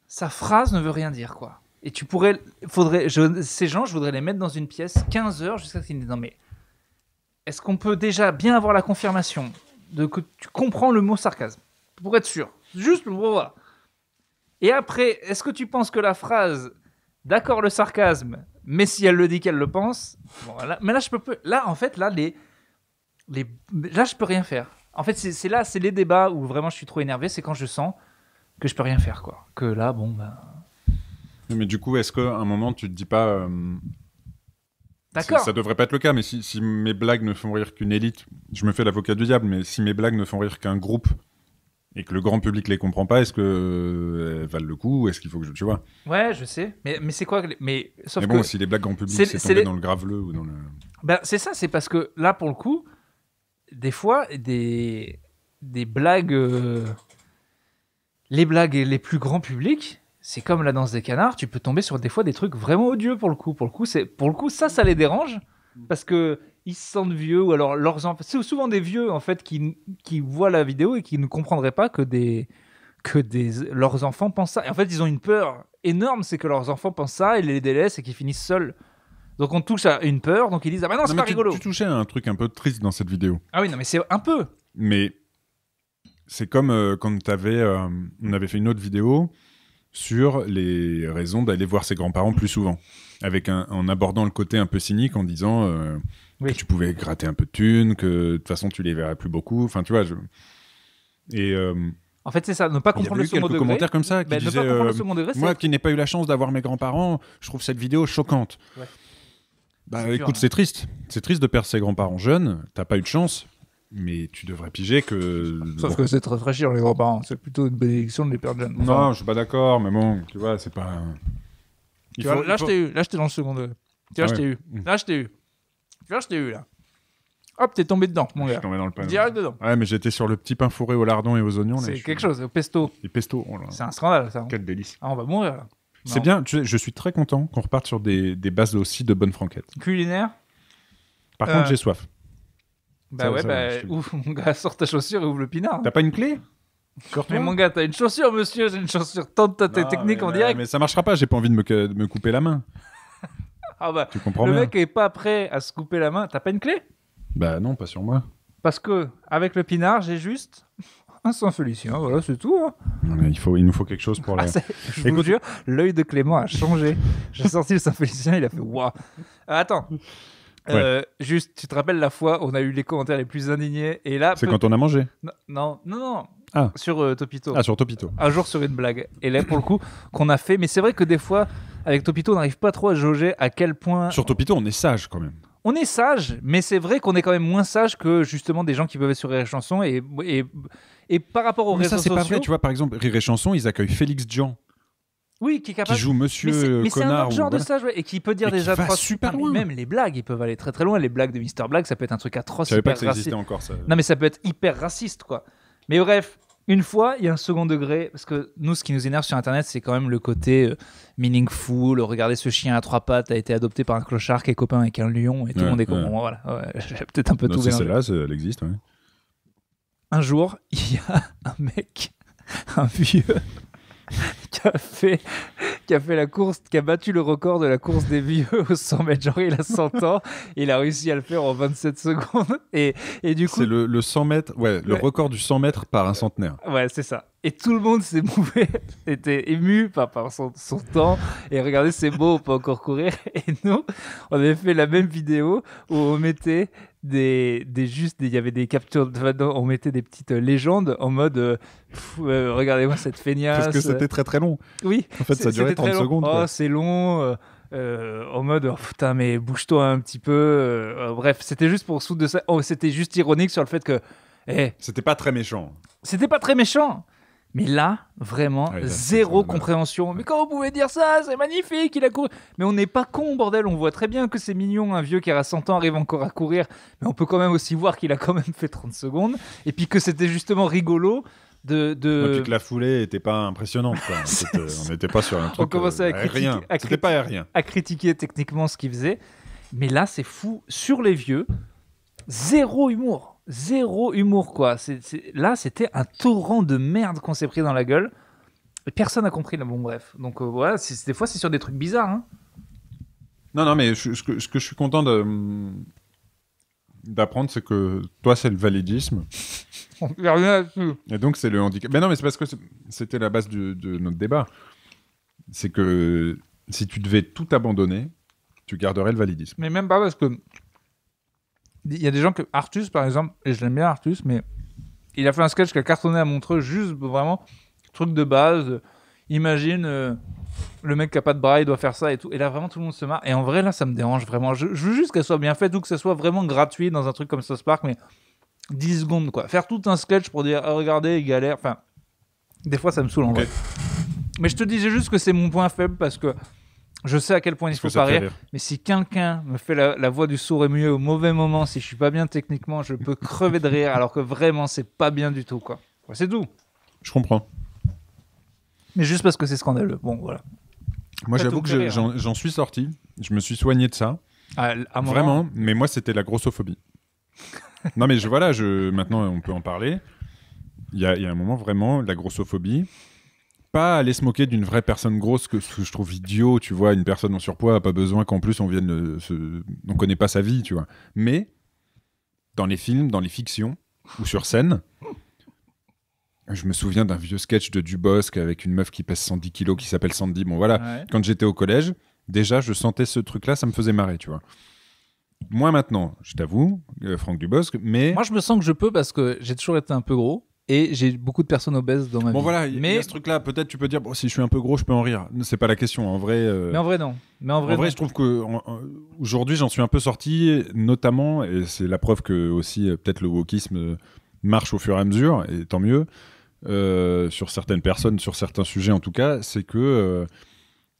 sa phrase ne veut rien dire, quoi. Et tu pourrais. Faudrait, ces gens, je voudrais les mettre dans une pièce 15 heures jusqu'à ce qu'ils disent Non, mais est-ce qu'on peut déjà bien avoir la confirmation de que tu comprends le mot sarcasme Pour être sûr. Juste pour voir. Et après, est-ce que tu penses que la phrase D'accord le sarcasme mais si elle le dit qu'elle le pense, voilà mais là je peux là en fait là les les là je peux rien faire. En fait c'est là c'est les débats où vraiment je suis trop énervé, c'est quand je sens que je peux rien faire quoi. Que là bon ben.
Mais du coup est-ce qu'à un moment tu te dis pas euh, D'accord. Ça devrait pas être le cas, mais si mes blagues ne font rire qu'une élite, je me fais l'avocat du diable, mais si mes blagues ne font rire qu'un groupe, et que le grand public les comprend pas, est-ce que euh, valent le coup Est-ce qu'il faut que je, tu vois
Ouais, je sais. Mais, mais c'est quoi Mais sauf bon, si les blagues grand public c'est dans
le graveleux ou dans le.
Ben, c'est ça, c'est parce que là pour le coup, des fois des des blagues, euh, les blagues les plus grand public, c'est comme la danse des canards. Tu peux tomber sur des fois des trucs vraiment odieux pour le coup. Pour le coup, c'est pour le coup ça, ça les dérange parce que ils se sentent vieux ou alors leurs enfants. C'est souvent des vieux en fait qui, qui voient la vidéo et qui ne comprendraient pas que des que des, leurs enfants pensent ça. Et en fait, ils ont une peur énorme, c'est que leurs enfants pensent ça et les délaissent et qu'ils finissent seuls. Donc on touche à une peur, donc ils disent ah bah non, c'est pas rigolo.
Tu touchais à un truc un peu triste dans cette vidéo. Ah oui non mais c'est un peu. Mais c'est comme euh, quand euh, on avait fait une autre vidéo sur les raisons d'aller voir ses grands-parents plus souvent, avec en abordant le côté un peu cynique en disant euh, que tu pouvais gratter un peu de thunes, que de toute façon tu les verrais plus beaucoup. Enfin, tu vois. Je... Et euh,
en fait, c'est ça, ne pas comprendre le second degré. commentaires comme ça qui ben, disaient, euh, moi qui
n'ai pas eu la chance d'avoir mes grands-parents, je trouve cette vidéo choquante. Bah écoute, hein. c'est triste. C'est triste de perdre ses grands-parents jeunes. T'as pas eu de chance, mais tu devrais piger que. Sauf que c'est
très rafraîchir les grands-parents. C'est plutôt une bénédiction de les perdre jeunes. non, je suis
pas d'accord, mais bon, tu vois, c'est pas. là, je t'ai
eu. Là, je dans le ah t'ai eu. Là, je t'ai eu. Tu vois, je t'ai eu là. Hop, t'es tombé dedans, mon gars. Je suis tombé dans le panneau. Direct dedans.
Ouais, mais j'étais sur le petit pain fourré aux lardons et aux oignons. C'est
quelque chose, au pesto. Les pesto, oh C'est un scandale, ça. Hein. Quel délice. Ah, on va mourir là. C'est bien,
je suis très content qu'on reparte sur des, bases aussi de bonne franquette.
Culinaire Par contre, euh, j'ai soif. Bah ouais, bah, ouf, mon gars, sors ta chaussure et ouvre le pinard. T'as pas une clé Mais mon gars, t'as une chaussure, monsieur, j'ai une chaussure. Tente ta technique en direct. Mais
ça marchera pas, j'ai pas envie de me couper la main
ah bah, le mec est pas prêt à se couper la main. T'as pas une clé
Bah non, pas sur moi.
Parce que avec le pinard, j'ai juste un sans félicien Voilà, c'est tout. Hein.
Il, faut, il nous faut quelque chose pour ah,
jure, l'œil de Clément a changé. j'ai sorti le Saint-Félicien, il a fait waouh. Euh, attends. Euh, juste, tu te rappelles la fois où on a eu les commentaires les plus indignés et là. C'est quand on a mangé. Non, non, non. Ah. Sur euh, Topito. Ah, sur Topito. Un jour sur une blague. Et là, pour le coup, qu'on a fait. Mais c'est vrai que des fois, avec Topito, on n'arrive pas trop à jauger à quel point. Sur Topito, on est sage quand même. On est sage, mais c'est vrai qu'on est quand même moins sage que justement des gens qui peuvent être sur Rire et Chanson. Et, et, et par rapport aux réseaux ça, Mais Ça, c'est pas vrai. Tu vois,
par exemple, Rire et Chanson, ils accueillent Félix Jean.
Oui, qui est capable. Qui joue Monsieur mais mais Connard. un autre genre de sage, ouais, et qui peut dire et déjà Super ah, loin. Même les blagues, ils peuvent aller très très loin. Les blagues de Mister Blague, ça peut être un truc atroce. Je savais pas que ça existait encore ça. Non, mais ça peut être hyper raciste, quoi. Mais bref, une fois, il y a un second degré, parce que nous, ce qui nous énerve sur Internet, c'est quand même le côté euh, meaningful, oh, regarder ce chien à trois pattes a été adopté par un clochard qui est copain avec un lion, et tout le monde est comme, voilà, peut-être un peu tout celle là elle existe, Un jour, il y a un mec, un vieux, qui, a fait, qui fait la course, qui a battu le record de la course des vieux au 100 mètres. Genre, il a 100 ans, il a réussi à le faire en 27 secondes.
Et, et du coup. C'est le, le, 100 mètres, ouais, le record du 100 mètres par un centenaire.
Ouais, c'est ça. Et tout le monde s'est mouvé, était ému par, par son, son, temps. Et regardez, c'est beau, on peut encore courir. Et nous, on avait fait la même vidéo où on mettait des, des juste, il y avait des captures, on mettait des petites euh, légendes en mode euh, euh, regardez-moi cette feignasse. Parce que c'était très très long. Oui. En fait, ça durait 30 secondes. Oh, c'est long. en mode oh, putain mais bouge-toi un petit peu bref c'était juste pour de ça oh, c'était juste ironique sur le fait que eh. c'était pas très méchant c'était pas très méchant mais là, vraiment, zéro compréhension. Mais comment vous pouvez dire ça C'est magnifique, il a couru. Mais on n'est pas con, bordel. On voit très bien que c'est mignon. Un vieux qui a 100 ans arrive encore à courir. Mais on peut quand même aussi voir qu'il a quand même fait 30 secondes. Et puis que c'était justement rigolo. De, de... Et puis que la
foulée n'était pas impressionnante. Quoi. on n'était pas sur un truc. On euh, commençait à,
à critiquer techniquement ce qu'il faisait. Mais là, c'est fou. Sur les vieux, zéro humour zéro humour, quoi. C'est, Là, c'était un torrent de merde qu'on s'est pris dans la gueule. Personne n'a compris, Bon, bref. Donc, euh, voilà, des fois, c'est sur des trucs bizarres. Hein.
Non, non, mais ce, que, je suis content d'apprendre, c'est que toi, c'est le validisme.
On ne rien dessus
Et donc, c'est le handicap. Mais non, mais c'est parce que c'était la base de notre débat. C'est que si tu devais tout abandonner, tu garderais le validisme.
Mais même pas parce que il y a des gens que. Artus, par exemple, et je l'aime bien, Artus, mais il a fait un sketch qui a cartonné à Montreux, juste vraiment, truc de base. Imagine euh, le mec qui a pas de bras, il doit faire ça et tout. Et là, vraiment, tout le monde se marre. Et en vrai, là, ça me dérange vraiment. Je, veux juste qu'elle soit bien faite ou que ce soit vraiment gratuit dans un truc comme ça, Spark, mais 10 secondes, quoi. Faire tout un sketch pour dire, oh, regardez, galère. Enfin, des fois, ça me saoule en vrai. Mais je te disais juste que c'est mon point faible parce que je sais à quel point il faut pas rire, mais si quelqu'un me fait la, voix du sourd et muet au mauvais moment, si je suis pas bien techniquement, je peux crever de rire, alors que vraiment, c'est pas bien du tout, quoi. c'est tout. Je comprends. Mais juste parce que c'est scandaleux. Bon, voilà. Moi, j'avoue que j'en
suis sorti. Je me suis soigné de ça. Ah, vraiment. Mais moi, c'était la grossophobie. non, mais je, voilà, je, maintenant, on peut en parler. Il y, il y, a un moment vraiment, la grossophobie, pas aller se moquer d'une vraie personne grosse, que, je trouve idiot, tu vois, une personne en surpoids a pas besoin qu'en plus on vienne, on connaît pas sa vie, tu vois. Mais dans les films, dans les fictions ou sur scène, je me souviens d'un vieux sketch de Dubosc avec une meuf qui pèse 110 kilos qui s'appelle Sandy. Bon voilà, quand j'étais au collège, déjà je sentais ce truc-là, ça me faisait marrer, tu vois. Moi maintenant, je t'avoue, euh, Franck Dubosc,
mais... Moi je me sens que je peux parce que j'ai toujours été un peu gros et j'ai beaucoup de personnes obèses dans ma vie. mais y a
ce truc-là, peut-être tu peux dire bon, si je suis un peu gros, je peux en rire. C'est pas la question, en vrai. Euh, mais en vrai non. Mais en vrai, vrai je trouve que aujourd'hui j'en suis un peu sorti, notamment et c'est la preuve que aussi euh, peut-être le wokisme euh, marche au fur et à mesure et tant mieux sur certaines personnes, sur certains sujets en tout cas, c'est que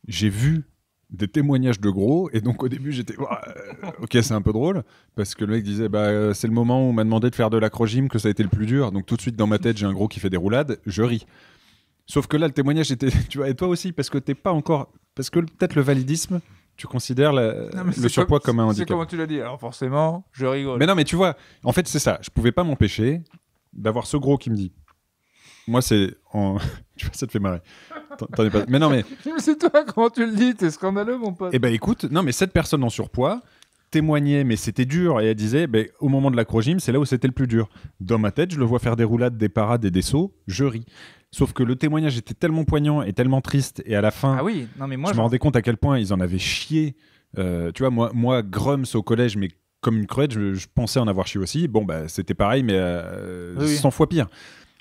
j'ai vu des témoignages de gros. Et donc au début, j'étais, euh, ok, c'est un peu drôle, parce que le mec disait, bah, euh, c'est le moment où on m'a demandé de faire de l'acrogyme, que ça a été le plus dur. Donc tout de suite, dans ma tête, j'ai un gros qui fait des roulades, je ris. Sauf que là, le témoignage était, tu vois, et toi aussi, parce que t'es pas encore, parce que peut-être le validisme, tu considères le surpoids comme, comme, un handicap. C'est comment
tu l'as dit, alors forcément, je rigole. Mais non,
mais tu vois, en fait, c'est ça. Je pouvais pas m'empêcher d'avoir ce gros qui me dit, moi, c'est. En... tu vois, ça te fait marrer. Mais non, mais.
c'est toi, comment tu le dis T'es scandaleux, mon pote. Eh
ben, écoute, non, mais cette personne en surpoids témoignait, mais c'était dur. Et elle disait, ben, au moment de l'acrogym, c'est là où c'était le plus dur. Dans ma tête, je le vois faire des roulades, des parades et des sauts, je ris. Sauf que le témoignage était tellement poignant et tellement triste, et à la fin, ah oui, non, mais moi, je, me rendais compte à quel point ils en avaient chié. Euh, tu vois, moi, moi, Grums au collège, mais comme une crevette, je, pensais en avoir chié aussi. Bon, bah, c'était pareil, mais 100 euh, fois pire.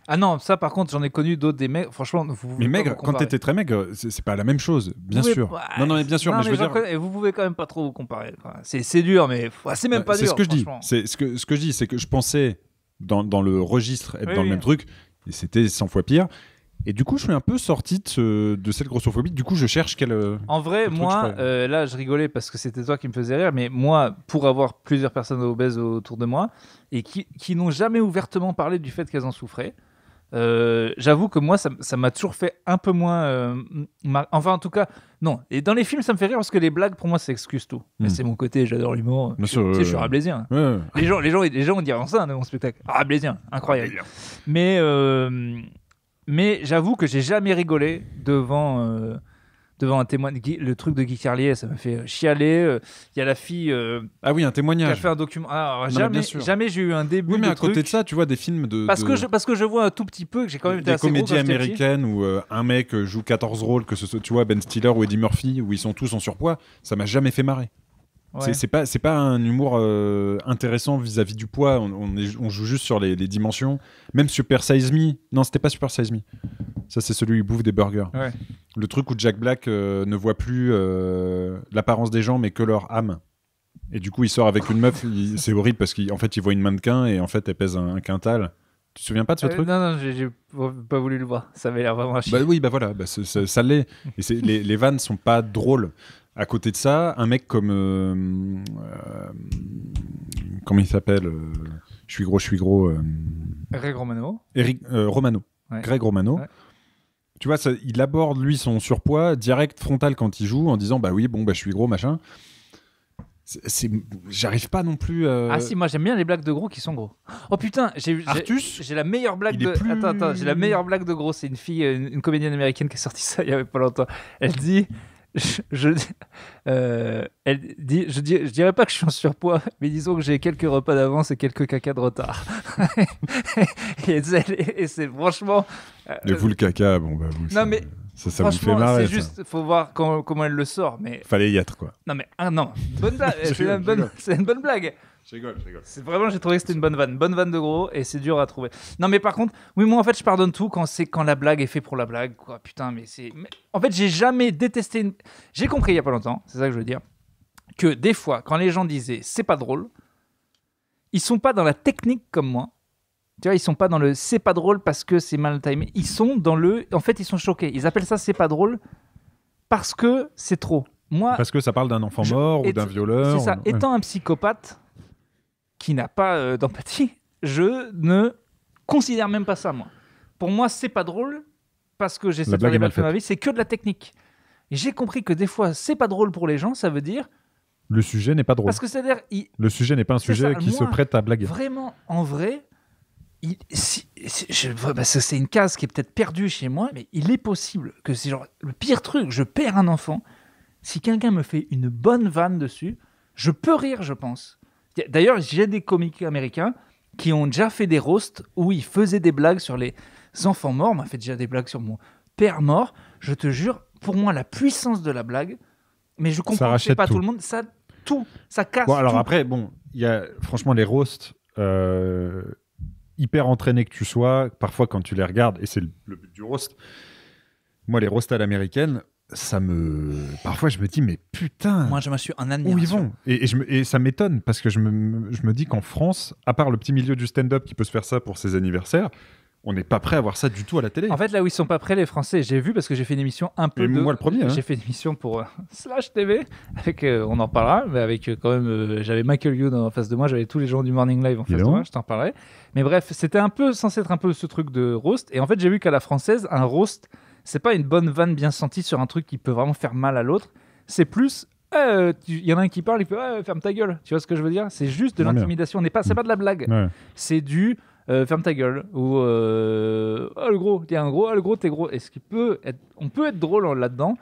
Ah non, ça par contre, j'en ai connu d'autres des mecs. Franchement, vous Mais maigre, quand t'étais
très maigre, c'est pas la même chose, bien sûr. Bah, non, non, mais bien sûr, et mais, je veux dire.
vous pouvez quand même pas trop vous comparer. C'est dur, mais c'est même bah, pas dur. C'est ce que je dis.
C'est ce que, ce que je dis, c'est que je pensais dans, dans le registre être dans le même truc, et c'était 100 fois pire. Et du coup, je suis un peu sorti de, de cette grossophobie. Du coup, je cherche qu'elle euh,
En vrai, moi, euh, là, je rigolais parce que c'était toi qui me faisais rire, mais moi, pour avoir plusieurs personnes obèses autour de moi et qui, qui n'ont jamais ouvertement parlé du fait qu'elles en souffraient, euh, j'avoue que moi, ça m'a toujours fait un peu moins. Euh, enfin, en tout cas, non. Et dans les films, ça me fait rire parce que les blagues, pour moi, ça excuse tout. Mais hmm. c'est mon côté, j'adore l'humour. je suis rablaisien. Les gens, les gens, les gens, on ça dans mon spectacle. Ah, rablaisien, incroyable. Mais, euh, mais j'avoue que j'ai jamais rigolé devant devant un témoin Le truc de Guy Carlier, ça m'a fait chialer. Euh, il y a la fille. Euh, ah oui, un témoignage. Qui un document. Ah, jamais, j'ai eu un début. Oui, mais à côté de ça, tu vois des
films de. Parce, Que, je,
parce que je vois un tout petit peu, que j'ai quand même des assez comédies américaines
où euh, un mec joue 14 rôles, que ce soit, tu vois, Ben Stiller ou Eddie Murphy, où ils sont tous en surpoids, ça m'a jamais fait marrer. C'est pas, pas un humour intéressant vis-à-vis du poids. On, joue juste sur les, les, dimensions. Même Super Size Me. Non, c'était pas Super Size Me. Ça, c'est celui où il bouffe des burgers. Le truc où Jack Black euh, ne voit plus euh, l'apparence des gens, mais que leur âme. Et du coup, il sort avec une meuf. C'est horrible parce qu'en fait, il voit une mannequin et en fait, elle pèse un, quintal. Tu te souviens pas de ce euh, truc
Non, non, j'ai- pas voulu le voir. Ça avait
l'air vraiment Bah oui, bah voilà, bah, ça l'est. les, les vannes sont pas drôles. À côté de ça, un mec comme. comment il s'appelle Je suis gros, je suis gros.
Greg Romano. Eric
Romano, Greg Romano, tu vois, il aborde lui son surpoids direct frontal quand il joue en disant bah oui, bon, bah je suis gros, machin. j'arrive pas non plus. Euh, ah si,
moi j'aime bien les blagues de gros qui sont gros. Oh putain, j'ai, Artus, j'ai, la meilleure blague de. Attends, attends, j'ai la meilleure blague de gros. C'est une fille, une, une comédienne américaine qui a sorti ça il y avait pas longtemps. Elle dit je, euh, elle dit, je, je, dirais pas que je suis en surpoids, mais disons que j'ai quelques repas d'avance et quelques caca de retard. et, c'est franchement. Euh, et vous, le caca, bon, bah, vous. Non, ça, mais. Ça, vous fait marrer. C'est juste, faut voir comment elle le sort. mais... Fallait y être, quoi. Non, mais ah, non, bonne c'est une, bonne blague. C'est vraiment, j'ai trouvé que c'était une bonne vanne, bonne vanne de gros, et c'est dur à trouver. Non, mais par contre, oui, moi en fait, je pardonne tout quand c'est quand la blague est faite pour la blague, quoi. Putain, mais c'est. En fait, j'ai jamais détesté. J'ai compris il y a pas longtemps, c'est ça que je veux dire, que des fois, quand les gens disaient c'est pas drôle, ils sont pas dans la technique comme moi. Tu vois, ils sont pas dans le c'est pas drôle parce que c'est mal timé. Ils sont dans le. En fait, ils sont choqués. Ils appellent ça c'est pas drôle parce que c'est trop. Moi,
parce que ça parle d'un enfant mort ou d'un violeur. C'est ça. Étant
un psychopathe, qui n'a pas euh, d'empathie, je ne considère même pas ça, moi. Pour moi, c'est pas drôle parce que j'essaie de faire des ma vie, c'est que de la technique. J'ai compris que des fois, c'est pas drôle pour les gens, ça veut dire. Le sujet n'est pas drôle. Parce que c'est-à-dire. Le sujet n'est pas un sujet qui se prête à blaguer. Vraiment, en vrai, il... Bah, c'est une case qui est peut-être perdue chez moi, mais il est possible que si genre le pire truc, je perds un enfant, si quelqu'un me fait une bonne vanne dessus, je peux rire, je pense. D'ailleurs, j'ai des comiques américains qui ont déjà fait des roasts où ils faisaient des blagues sur les enfants morts. On m'a fait déjà des blagues sur mon père mort. Je te jure, pour moi, la puissance de la blague, mais je comprends pas tout. le monde, ça tout, ça casse. Bon, alors après,
bon, il y a franchement les roasts. Euh, hyper entraînés que tu sois, parfois quand tu les regardes, et c'est le but du roast, moi les roasts à l'américaine, ça me. Parfois, je me dis, mais putain. Moi,
je me suis un admiration. Où
ils vont et, ça m'étonne parce que je me, dis qu'en France, à part le petit milieu du stand-up qui peut se faire ça pour ses anniversaires, on n'est pas prêt à voir ça du tout à la télé. En fait, là où ils sont pas
prêts, les Français, j'ai vu parce que j'ai fait une émission un peu. de... moi le premier. Hein. J'ai fait une émission pour euh, Slash TV. Avec, euh, on en parlera, mais avec euh, quand même, j'avais Michael Youn en face de moi, j'avais tous les gens du Morning Live en face de moi, je t'en parlerai. Mais bref, c'était un peu censé être un peu ce truc de roast. Et en fait, j'ai vu qu'à la française, un roast c'est pas une bonne vanne bien sentie sur un truc qui peut vraiment faire mal à l'autre. C'est plus euh, il y en a un qui parle, il peut ferme ta gueule. Tu vois ce que je veux dire C'est juste de l'intimidation. n'est pas, c'est mm. pas de la blague. C'est du euh, ferme ta gueule ou euh, oh, le gros, t'es un gros, oh, le gros, t'es gros. Est-ce qu'il peut être, on peut être drôle là-dedans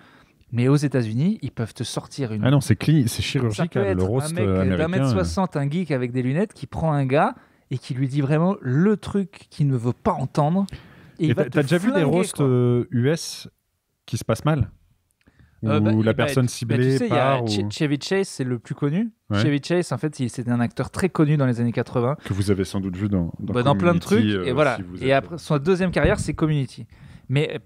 mais aux États-Unis, ils peuvent te sortir une. Ah non, c'est chirurgique c'est chirurgical. le roast un mec américain. d'un mètre un geek avec des lunettes qui prend un gars et qui lui dit vraiment le truc qu'il ne veut pas entendre t'as déjà vu des roasts US euh, qui se passent mal euh, bah, Où la eh, bah, personne bah, ciblée bah, y a Chevy Chase, c'est le plus connu. Chevy Chase, en fait, c'était un acteur très connu dans les années 80.
Que vous avez sans doute vu dans, dans, dans plein de trucs. et euh, voilà.
et après, son deuxième carrière, c'est Community. Mais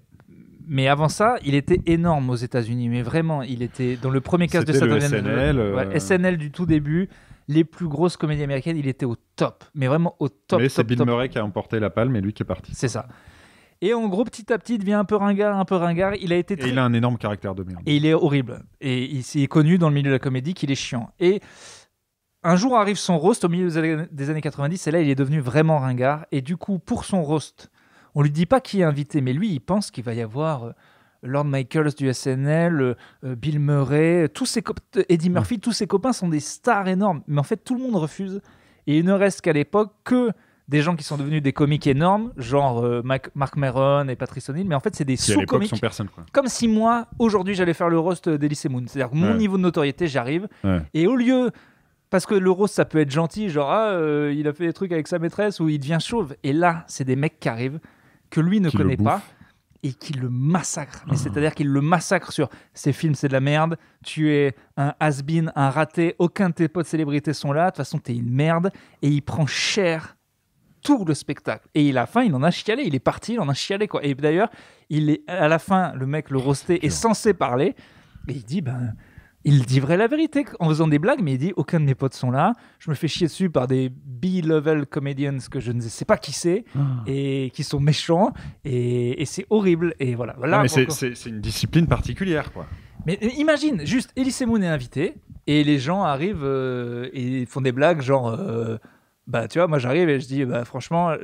mais avant ça, il était énorme aux États-Unis. Mais vraiment, il était dans le premier cas de SNL, SNL du tout début. Les plus grosses comédies américaines, il était au top, mais
vraiment au top. Mais c'est Bill Murray qui a emporté la palme et lui qui est parti. C'est ça.
Et en gros, petit à petit, il devient un peu ringard, un peu ringard. Il a été il
a un énorme caractère
de merde. Et il est horrible. Et il s'est connu dans le milieu de la comédie qu'il est chiant. Et un jour arrive son roast au milieu des années 90, et là, il est devenu vraiment ringard. Et du coup, pour son roast, on lui dit pas qui est invité, mais lui, il pense qu'il va y avoir. Euh, Lord Michaels du SNL, euh, euh, Bill Murray, tous ses Eddie Murphy, tous ses copains sont des stars énormes. Mais en fait, tout le monde refuse. Et il ne reste qu'à l'époque que des gens qui sont devenus des comiques énormes, genre Marc euh, Mac, Mark Maron et Patrice O'Neill, mais en fait, c'est des sous-comiques. Comme si moi, aujourd'hui, j'allais faire le roast d'Elysée Moon. C'est-à-dire que mon niveau de notoriété, j'arrive. Et au lieu. Parce que le roast, ça peut être gentil, genre, ah, euh, il a fait des trucs avec sa maîtresse ou il devient chauve. Et là, c'est des mecs qui arrivent, que lui ne connaît pas et qui le massacrent. Mais ah. c'est-à-dire qu'il le massacre sur ces films, c'est de la merde. Tu es un has-been, un raté. Aucun de tes potes célébrités sont là. De toute façon, t'es une merde. Et il prend cher tout le spectacle. Et à la fin, il en a chialé. Il est parti, il en a chialé. Quoi. Et d'ailleurs, il est à la fin, le mec, le rosté, est censé parler. Et il dit, ben, il dit vrai la vérité en faisant des blagues, mais il dit aucun de mes potes sont là. Je me fais chier dessus par des B-level comedians que je ne sais pas qui c'est ah. et qui sont méchants et, c'est horrible. Et voilà. voilà ah, c'est
une discipline particulière, quoi.
Mais euh, imagine, juste, Elise Moon est invité et les gens arrivent euh, et font des blagues genre. Euh, bah, tu vois, moi j'arrive et je dis, bah, franchement, euh,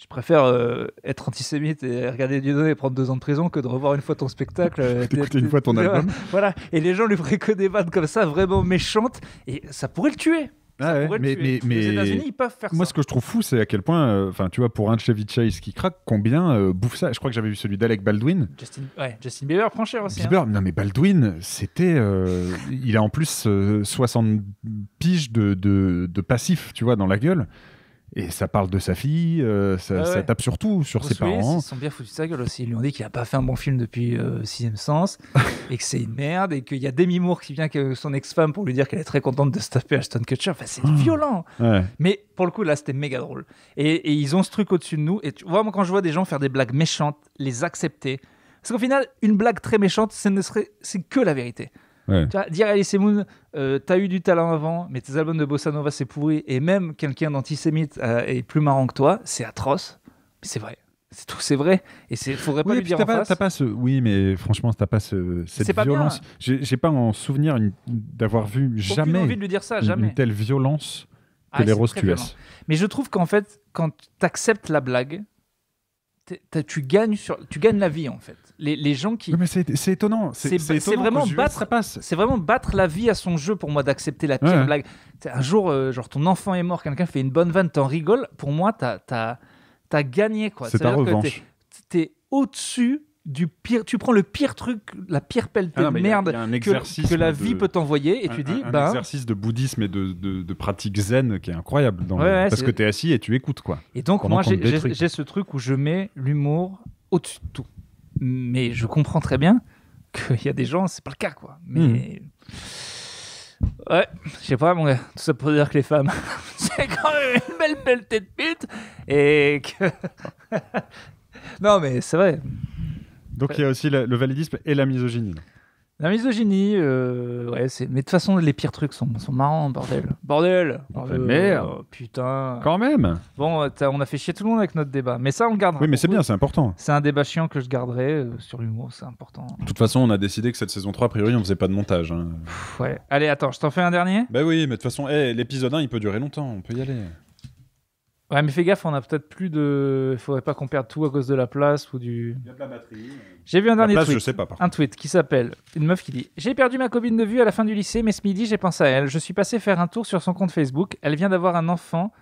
je préfère euh, être antisémite et regarder Dieudonné et prendre deux ans de prison que de revoir une fois ton spectacle. Euh, une fois ton album. Voilà. Et les gens lui préconisent des vannes comme ça, vraiment méchantes, et ça pourrait le tuer ouais, mais, mais, mais, les unis ils
peuvent faire Moi, ça. Moi, ce que je trouve fou, c'est à quel point, euh, enfin, tu vois, pour un Chevy Chase qui craque, combien euh, bouffe ça Je crois que j'avais vu celui d'Alec Baldwin. Justin,
ouais, Justin Bieber prend aussi. Hein. Bieber,
non mais Baldwin, c'était, euh, il a en plus 60 piges de, de, de, passif, tu vois, dans la gueule. Et ça parle de sa fille, euh, ça, ah tape surtout sur ses parents. ils sont
bien foutus de sa gueule aussi. Ils lui ont dit qu'il n'a pas fait un bon film depuis euh, Sixième Sens, et que c'est une merde, et qu'il y a Demi Moore qui vient avec son ex-femme pour lui dire qu'elle est très contente de stopper taper Ashton Kutcher. c'est ah. violent. Mais pour le coup, là, c'était méga drôle. Et, ils ont ce truc au-dessus de nous. Et tu vois, moi, quand je vois des gens faire des blagues méchantes, les accepter. Parce qu'au final, une blague très méchante, ne c'est que la vérité dire Alice Moon, euh, t'as eu du talent avant, mais tes albums de bossa nova c'est pourri, et même quelqu'un d'antisémite euh, est plus marrant que toi, c'est atroce. c'est vrai. C'est tout, c'est vrai. Et c'est, faudrait pas oui, lui dire en pas,
oui, mais franchement, t'as pas ce, cette pas violence. J'ai, pas en souvenir d'avoir vu jamais, envie de lui dire ça, jamais une telle violence ah que les roses
Mais je trouve qu'en fait, quand t'acceptes la blague, tu gagnes, sur, tu gagnes la vie en fait. Les, gens
qui. c'est étonnant. C'est vraiment,
vraiment, battre la vie à son jeu pour moi d'accepter la pire blague. Un jour, euh, genre ton enfant est mort, quelqu'un fait une bonne vanne, t'en rigoles. Pour moi, t'as as, gagné quoi. C'est ta revanche. T'es au-dessus du pire, tu prends le pire truc, la pire pelletée ah de merde que, la vie peut t'envoyer et tu dis. Un, un ben exercice
de bouddhisme et de, de, pratique zen qui est incroyable. parce que tu es assis et tu écoutes. quoi. Et donc, moi, j'ai
ce truc où je mets l'humour au-dessus de tout. Mais je comprends très bien qu'il y a des gens, c'est pas le cas. quoi. Mais. Hmm. Ouais, je sais pas, mon Tout ça pour dire que les femmes, c'est quand même une belle pelletée de pute et que. non, mais c'est
vrai. Donc il y a aussi le, validisme et la misogynie.
La misogynie, euh, ouais, c'est. Mais de toute façon, les pires trucs sont, sont marrants, bordel. Bordel oh, Mais euh, Putain Quand même Bon, euh, on a fait chier tout le monde avec notre débat. Mais ça, on le gardera. Oui, mais c'est bien, c'est important. C'est un débat chiant que je garderai sur l'humour, c'est important.
De toute façon, on a décidé que cette saison 3, a priori, on faisait pas de montage. Hein.
ouais. Allez, attends, je t'en fais un dernier Bah oui, mais de toute façon, eh, l'épisode 1, il peut durer longtemps, on peut y aller. Ouais, mais fais gaffe, on a peut-être plus de. Il faudrait pas qu'on perde tout à cause de la place ou du. Il a de batterie. J'ai vu un dernier tweet. Je sais pas, un tweet qui s'appelle Une meuf qui dit J'ai perdu ma copine de vue à la fin du lycée, mais ce midi, j'ai pensé à elle. Je suis passé faire un tour sur son compte Facebook. Elle vient d'avoir un enfant.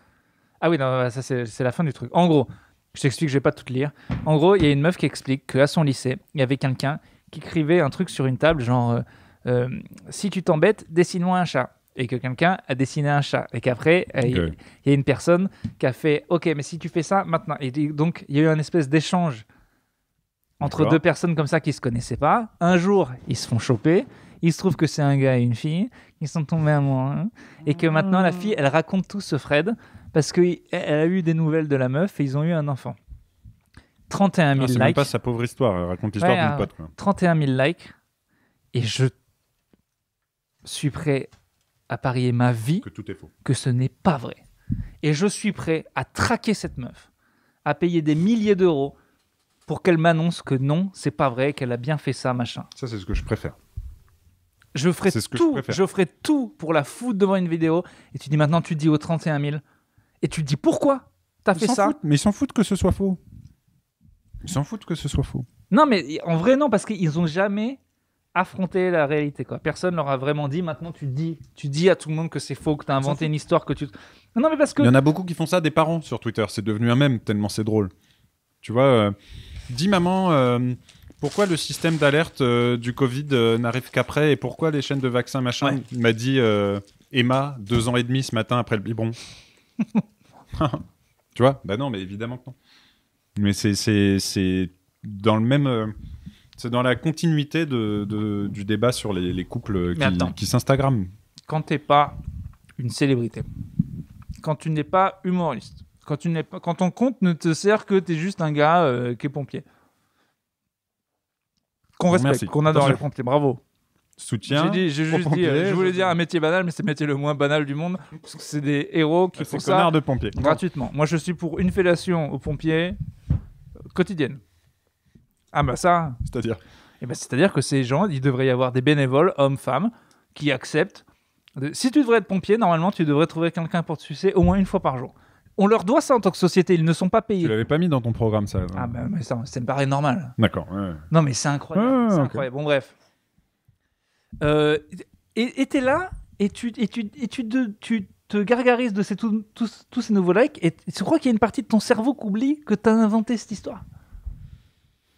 Ah oui, non, ça, c'est la fin du truc. En gros, je t'explique, je vais pas tout lire. En gros, il y a une meuf qui explique qu'à son lycée, il y avait quelqu'un qui écrivait un truc sur une table, genre euh, euh, Si tu t'embêtes, dessine-moi un chat et que quelqu'un a dessiné un chat et qu'après euh, il y, a une personne qui a fait ok mais si tu fais ça maintenant et donc il y a eu un espèce d'échange entre deux personnes comme ça qui se connaissaient pas un jour ils se font choper il se trouve que c'est un gars et une fille qui sont tombés amoureux hein. et que maintenant la fille elle raconte tout ce Fred parce qu'elle a eu des nouvelles de la meuf et ils ont eu un enfant 31 000 ah, likes likes même pas sa
pauvre histoire elle raconte l'histoire d'une hein. pote
31 000 likes et je suis prêt à parier ma vie que tout est faux, que ce n'est pas vrai. Et je suis prêt à traquer cette meuf, à payer des milliers d'euros pour qu'elle m'annonce que non, c'est pas vrai, qu'elle a bien fait ça, machin. Ça, c'est ce que je préfère. Je ferai tout, je, tout pour la foutre devant une vidéo. Et tu dis maintenant, tu dis aux 31 000. Et tu dis pourquoi t'as fait ça
Mais ils s'en foutent que ce soit faux. Ils s'en foutent que ce soit faux.
Non, mais en vrai, non, parce qu'ils n'ont jamais affronter la réalité. Quoi. Personne leur a vraiment dit. Maintenant, tu dis, tu dis à tout le monde que c'est faux, que tu as inventé une histoire, que tu. Non, mais parce que. Il y en a beaucoup
qui font ça, des parents sur Twitter. C'est devenu un même tellement c'est drôle. Tu vois, euh, dis maman, euh, pourquoi le système d'alerte euh, du Covid n'arrive qu'après et pourquoi les chaînes de vaccins machin m'a dit Emma deux ans et demi ce matin après le biberon. tu vois, bah non, mais évidemment que non. Mais c'est dans le même c'est dans la continuité de, du débat sur les, couples qui, qui s'instagramment.
Quand t'es pas une célébrité, quand tu n'es pas humoriste, quand, tu n'es pas, quand ton compte ne te sert que t'es juste un gars euh, qui est pompier, qu'on respecte, qu'on adore les pompiers, bravo. Soutien. J'ai dit, euh, je voulais dire un métier banal, mais c'est le métier le moins banal du monde, parce que c'est des héros qui ah, font ça de pompiers. gratuitement. Moi, je suis pour une fellation aux pompiers euh, quotidienne. Ah bah ça. C'est-à-dire eh ben, C'est-à-dire que ces gens, il devrait y avoir des bénévoles, hommes, femmes, qui acceptent. Si tu devrais être pompier, normalement, tu devrais trouver quelqu'un pour te sucer au moins une fois par jour. On leur doit ça en tant que société, ils ne sont pas payés. Tu l'avais pas mis dans ton programme, ça. Ah ben, ça, me paraît normal. D'accord. Non, mais c'est incroyable. Ah, c'est incroyable. Bon, bref. Euh, et t'es là, et tu, et et tu, te gargarises de ces, tous, ces nouveaux likes, et tu crois qu'il y a une partie de ton cerveau qui oublie que t'as inventé cette histoire.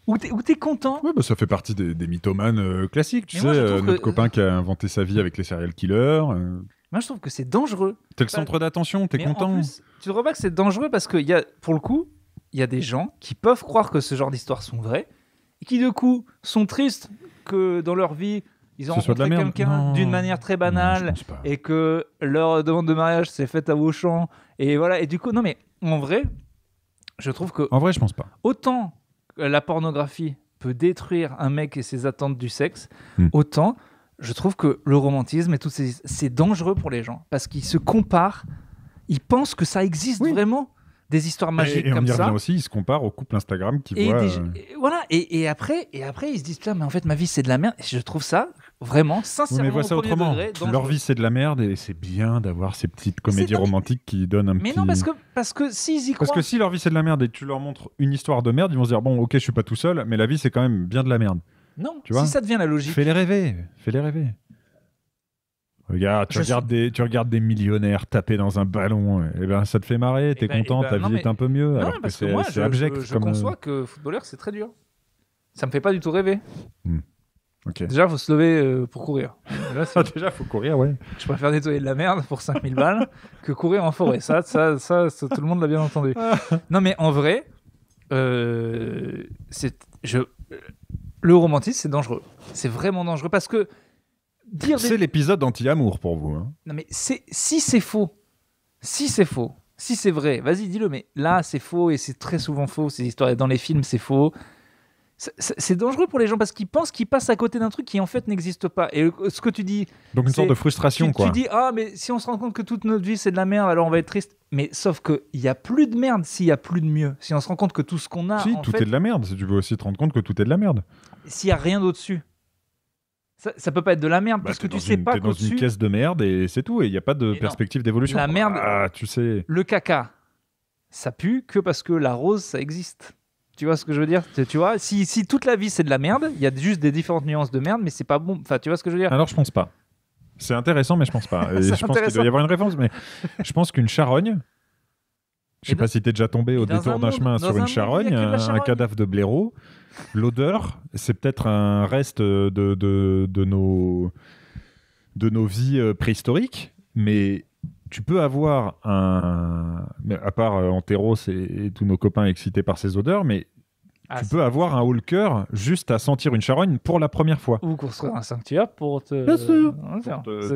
Où t'es, es content. Oui, bah,
ça fait partie des, mythomanes euh, classiques, tu sais, euh, notre copain qui a inventé sa vie avec les serial killers. Euh.
Moi, je trouve que c'est dangereux. T'es le centre d'attention, t'es content. En plus, tu te rends pas que c'est dangereux parce que, y a, pour le coup, il y a des gens qui peuvent croire que ce genre d'histoires sont vraies et qui, de coup, sont tristes que dans leur vie, ils ont rencontré quelqu'un d'une manière très banale et que leur demande de mariage s'est faite à Auchan. Et voilà. Et du coup, non, mais en vrai, je trouve que. En vrai, je pense pas. Autant euh, la pornographie peut détruire un mec et ses attentes du sexe, hmm. autant je trouve que le romantisme et tout c'est dangereux pour les gens parce qu'ils se comparent, ils pensent que ça existe vraiment des histoires magiques et, et on y aussi,
ils se comparent au couple Instagram qui voit. Euh,
voilà. Et, après, et après, ils se disent mais en fait, ma vie c'est de la merde. Et je trouve ça vraiment, sincèrement. mais vois ça autrement. Leur euh, vie,
c'est de la merde et c'est bien d'avoir ces petites comédies romantiques qui donnent un mais Mais non, parce que,
parce que s'ils si y croient. Parce que si
leur vie, c'est de la merde et tu leur montres une histoire de merde, ils vont se dire bon, ok, je suis pas tout seul, mais la vie, c'est quand même bien de la merde.
Non, tu vois ça
devient la logique. Fais-les rêver, fais-les rêver. Regarde, tu regardes, des, tu regardes des millionnaires taper dans un ballon, et eh ben ça te fait marrer, t'es es eh ben, eh content, ben, ta vie est un peu mieux. alors parce que, que c'est abject. Je, euh, conçois
que footballeur, c'est très dur. Ça me fait pas du tout rêver. Hmm. Déjà, Déjà, faut se lever euh, pour courir. Là, Déjà, faut courir, ouais. Je préfère nettoyer de la merde pour 5000 balles que courir en forêt. Ça, ça, ça, tout le monde l'a bien entendu. non, mais en vrai, euh, c'est, je, le romantisme, c'est dangereux. C'est vraiment dangereux parce que dire. C'est l'épisode anti-amour pour vous. Hein. Non, mais c'est, si c'est faux, si c'est faux, si c'est vrai, vas-y, dis-le. Mais là, c'est faux et c'est très souvent faux. Ces histoires dans les films, c'est faux c'est dangereux pour les gens parce qu'ils pensent qu'ils passent à côté d'un truc qui en fait n'existe pas. Et euh, ce que tu dis. Donc une sorte de frustration, quoi. Tu dis, ah, mais si on se rend compte que toute notre vie c'est de la merde, alors on va être triste. Mais sauf qu'il n'y a plus de merde s'il n'y a plus de mieux. Si on se rend compte que tout ce qu'on a. Si, tout est de la merde. Si tu veux aussi te rendre compte que tout est de la merde. S'il n'y a rien d'au dessus Ça, peut pas être de la merde bah, parce que tu sais pas es dans une caisse
de merde et c'est tout. Et il n'y a pas de perspective d'évolution. La merde. Ah, tu sais.
Le caca, ça pue que parce que la rose, ça existe. Tu vois ce que je veux dire Tu vois, si, si toute la vie c'est de la merde, il y a juste des différentes nuances de merde, mais c'est pas bon. Enfin, tu vois ce que je veux dire Alors je pense pas. C'est intéressant, mais je
pense pas. je pense qu'il doit y avoir une réponse, mais je pense qu'une charogne. Je eh sais pas ben, si t'es déjà tombé au détour d'un chemin sur une charogne, un, cadavre de blaireau. L'odeur, c'est peut-être un reste de, de, nos, de nos vies euh, préhistoriques, mais tu peux avoir un, à part Anteros euh, et, et, tous nos copains excités par ces odeurs, mais ah, tu peux avoir un haut-le-cœur juste à sentir une charogne pour la première fois. Ou construire un sanctuaire pour te,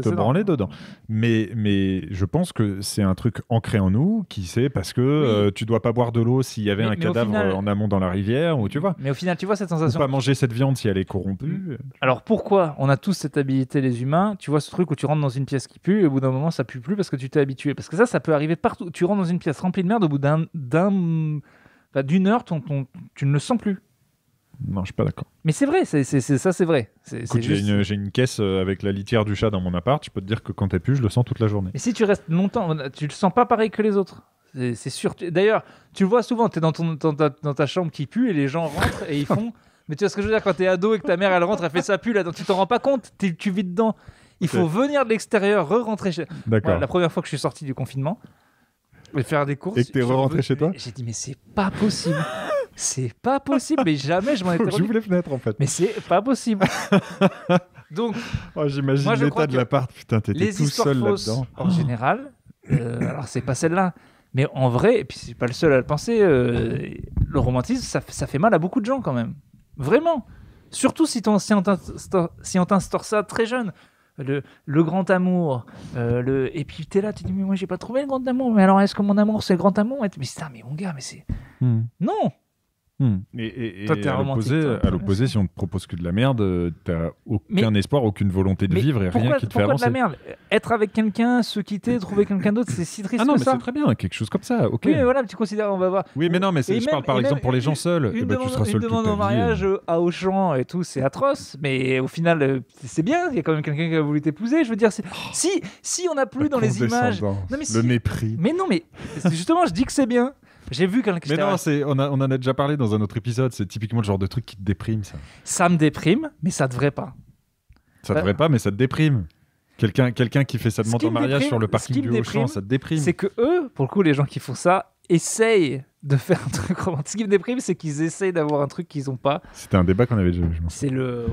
te, branler dedans. Mais, mais je pense que c'est un truc ancré en nous qui sait parce que euh, tu dois pas boire de l'eau s'il y avait un cadavre euh, en amont dans la rivière ou tu vois. Mais
au final, tu vois cette sensation. pas manger
cette viande si elle est corrompue. Mm.
Alors pourquoi on a tous cette habilité, les humains Tu vois ce truc où tu rentres dans une pièce qui pue et au bout d'un moment ça pue plus parce que tu t'es habitué. Parce que ça, ça peut arriver partout. Tu rentres dans une pièce remplie de merde au bout d'un d'une heure, ton, tu ne le sens plus. Non, je suis pas d'accord. Mais c'est vrai, c'est, ça, c'est vrai. C'est, j'ai,
une, caisse euh, avec la litière du chat dans mon appart. Je peux te dire que quand es pu, je le sens toute la journée.
Mais si tu restes longtemps, euh, tu le sens pas pareil que les autres. C'est sûr. D'ailleurs, tu le vois souvent, t'es dans, dans, ta, chambre qui pue et les gens rentrent et ils font. Mais tu vois ce que je veux dire quand tu es ado et que ta mère elle rentre, elle fait sa pue là, tu t'en rends pas compte, tu vis dedans. Il faut venir de l'extérieur, re-rentrer chez. D'accord. la première fois que je suis sorti du confinement, et faire des courses. Et que t'es rentré chez toi J'ai dit, mais c'est pas possible. c'est pas possible, mais jamais je m'en étais J'ouvre les fenêtres en fait. Mais c'est pas possible. Donc, oh, j'imagine l'état de l'appart, putain, t'étais tout seul là-dedans. En oh. général, euh, alors c'est pas celle-là, mais en vrai, et puis c'est pas le seul à le penser, euh, le romantisme, ça, ça, fait mal à beaucoup de gens quand même. Vraiment. Surtout si, on t'instaure si ça très jeune le, grand amour, euh, le... et puis t'es là, tu dis, mais moi j'ai pas trouvé le grand amour, mais alors est-ce que mon amour c'est le grand amour Mais ça mais mon gars, mais c'est. Hmm. Non
Hmm. Et, à l'opposé, l'opposé, si on te propose que de la merde, t'as aucun espoir, aucune volonté de vivre et rien qui te fait avancer. Pourquoi de la merde
Être avec quelqu'un, se quitter, trouver quelqu'un d'autre, c'est si triste ah non, mais c'est très bien, quelque chose comme ça. Ok. Oui, mais voilà, tu considères, on va voir. Oui, mais non, mais je parle par exemple pour les gens seuls. Eh une, ben, demande, en euh. mariage à Auchan et tout, c'est atroce, mais au final, euh, c'est bien. Il y a quand même quelqu'un qui a voulu t'épouser. Je veux dire, oh, si si on a plus dans les images, le mépris. Mais non, mais justement, je dis que c'est bien.
J'ai vu quelqu'un Mais non, c'est, on, on, en a déjà parlé dans un autre épisode. C'est typiquement le genre de truc qui te déprime, ça.
Ça me déprime, mais ça devrait pas.
Ça bah- devrait pas, mais ça te déprime. Quelqu'un, quelqu'un qui fait sa demande en mariage sur le parking du Auchan, ça te déprime. C'est que eux,
pour le coup, les gens qui font ça, essayent de faire un truc romantique. Ce qui me déprime, c'est qu'ils essaient d'avoir un truc qu'ils ont pas. C'était un débat qu'on avait déjà eu, C'est le.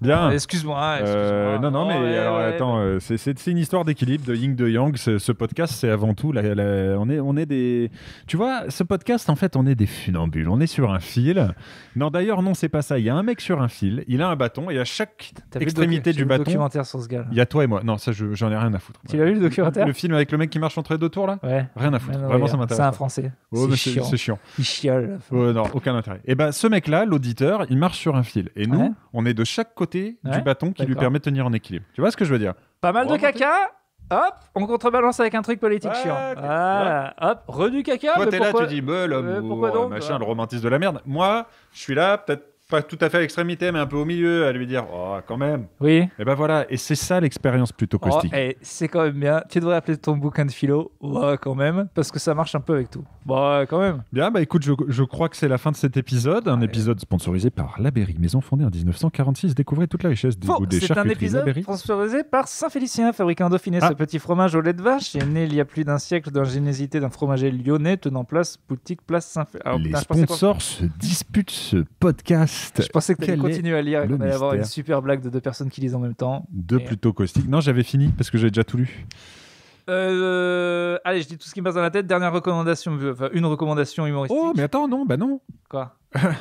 Bien. Euh, excuse-moi. Hein, euh, non, non, oh, mais attends,
euh, c'est, une histoire d'équilibre de Ying de Yang. Ce, podcast, c'est avant tout. on, est, on est des. Tu vois, ce podcast, en fait, on est des funambules. On est sur un fil. Non, d'ailleurs, non, c'est pas ça. Il y a un mec sur un fil, il a un bâton, et à chaque
extrémité du bâton. documentaire sur ce Il y
a toi et moi. Non, ça, j'en ai rien à foutre.
Tu l'as vu le documentaire Le film avec
le mec qui marche entre les deux tours, là Ouais. Rien à foutre. Vraiment, ça m'intéresse. C'est un français c'est chiant.
Il chiale.
non, aucun intérêt. Et eh ben, ce mec-là, l'auditeur, il marche sur un fil. Et nous, on est de chaque côté du bâton qui lui permet de tenir en équilibre. Tu vois ce que je veux dire
Pas mal de caca. Hop, on contrebalance avec un truc politique chiant. hop,
redu caca. Toi, t'es là, tu dis, l'homme, machin, le romantisme de la merde. Moi, je suis là, peut-être pas tout à fait à l'extrémité, mais un peu au milieu, à lui dire Oh, quand même. Oui. Et ben voilà, et c'est ça l'expérience plutôt oh, caustique.
Eh, c'est quand même bien. Tu devrais appeler ton bouquin de philo Oh, quand même, parce que ça marche un peu avec tout.
Bah, quand même. Bien, bah écoute, je, je crois que c'est la fin de cet épisode. Un épisode sponsorisé par La maison fondée en 1946. Découvrez toute la richesse des bon, goûts des C'est un épisode
sponsorisé par Saint-Félicien, fabricant dauphiné ah. ce petit fromage au lait de vache. est né il y a plus d'un siècle dans génésité d'un fromager lyonnais tenant place boutique Place Saint-Félicien. Ah, Les sponsors se
disputent ce podcast je pensais que tu continuer à lire et qu'on allait avoir une
super blague de deux personnes qui lisent en même temps. Deux plutôt
caustiques. Non, j'avais fini parce que j'avais déjà tout lu.
Euh, allez, je dis tout ce qui me passe dans la tête. Dernière recommandation, une recommandation humoristique. Oh,
mais attends, non, bah non. Quoi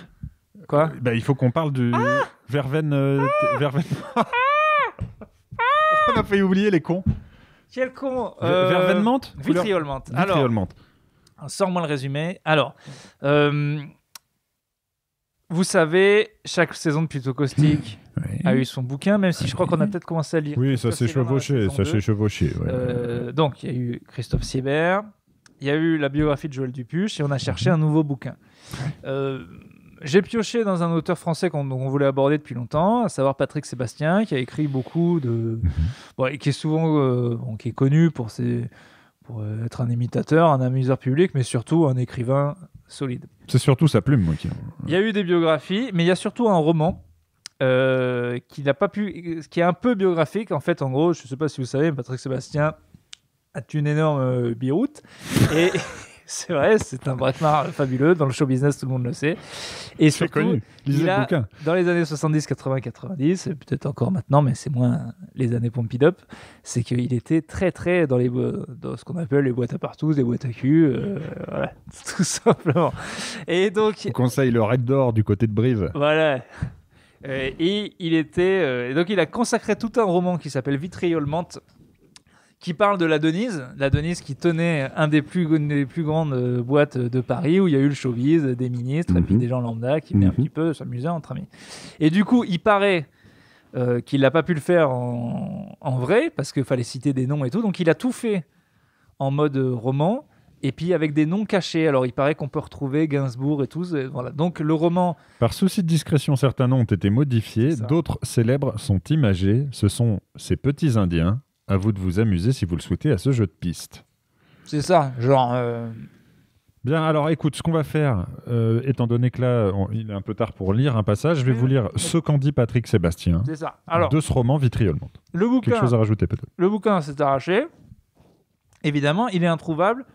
Quoi Bah, il faut qu'on parle du ah verveine... Euh, ah ah On a failli oublier les cons.
Quel con euh... menthe Vitriolmente. Alors, Sors-moi le résumé. Alors, euh, vous savez, chaque saison de Plutôt Caustique a eu son bouquin, même si je crois qu'on a peut-être commencé à lire. Oui, ça s'est chevauché, ça chevauché. Euh, donc, il y a eu Christophe Siebert, il y a eu la biographie de Joël Dupuche, et on a cherché mhm. un nouveau bouquin. Euh, j'ai pioché dans un auteur français qu'on voulait aborder depuis longtemps, à savoir Patrick Sébastien, qui a écrit beaucoup de. et mhm. qui est souvent. Euh, qui est connu pour, pour être un imitateur, un amuseur public, mais surtout un écrivain solide.
C'est surtout sa plume, moi. Qui...
Il y a eu des biographies, mais il y a surtout un roman euh, qui n'a pas pu, qui est un peu biographique. En fait, en gros, je ne sais pas si vous savez, Patrick Sébastien a une énorme euh, biroute et c'est vrai, c'est un braquemar fabuleux. Dans le show business, tout le monde le sait. Et surtout, connu. Il a, dans les années 70, 80, 90, peut-être encore maintenant, mais c'est moins les années pompidop, c'est qu'il était très, très dans, les, dans ce qu'on appelle les boîtes à partout, les boîtes à cul, euh, tout simplement. Et donc. conseille le Red d'Or du côté de Brive. Voilà. Euh, et il était. Euh, donc, il a consacré tout un roman qui s'appelle Vitriolmente qui parle de la Denise, la Denise qui tenait un des plus, une des plus grandes euh, boîtes de Paris où il y a eu le showbiz, des ministres et puis mhm. des gens lambda qui venaient un mhm. petit peu s'amuser entre amis. Et du coup, il paraît euh, qu'il n'a pas pu le faire en, vrai parce qu'il fallait citer des noms et tout, donc il a tout fait en mode euh, roman et puis avec des noms cachés. Alors il paraît qu'on peut retrouver Gainsbourg et tout. voilà. Donc le roman.
Par souci de discrétion, certains noms ont été modifiés, d'autres célèbres sont imagés. Ce sont ces petits Indiens à vous de vous amuser si vous le souhaitez à ce jeu de piste.
C'est ça, genre. Euh,
Bien, alors écoute, ce qu'on va faire, euh, étant donné que là, il est un peu tard pour lire un passage, je vais vous lire ce qu'en dit Patrick Sébastien. Alors, de ce roman Vitriol Le bouquin. Quelque chose à rajouter peut-être.
Le bouquin s'est arraché. Évidemment, il est introuvable,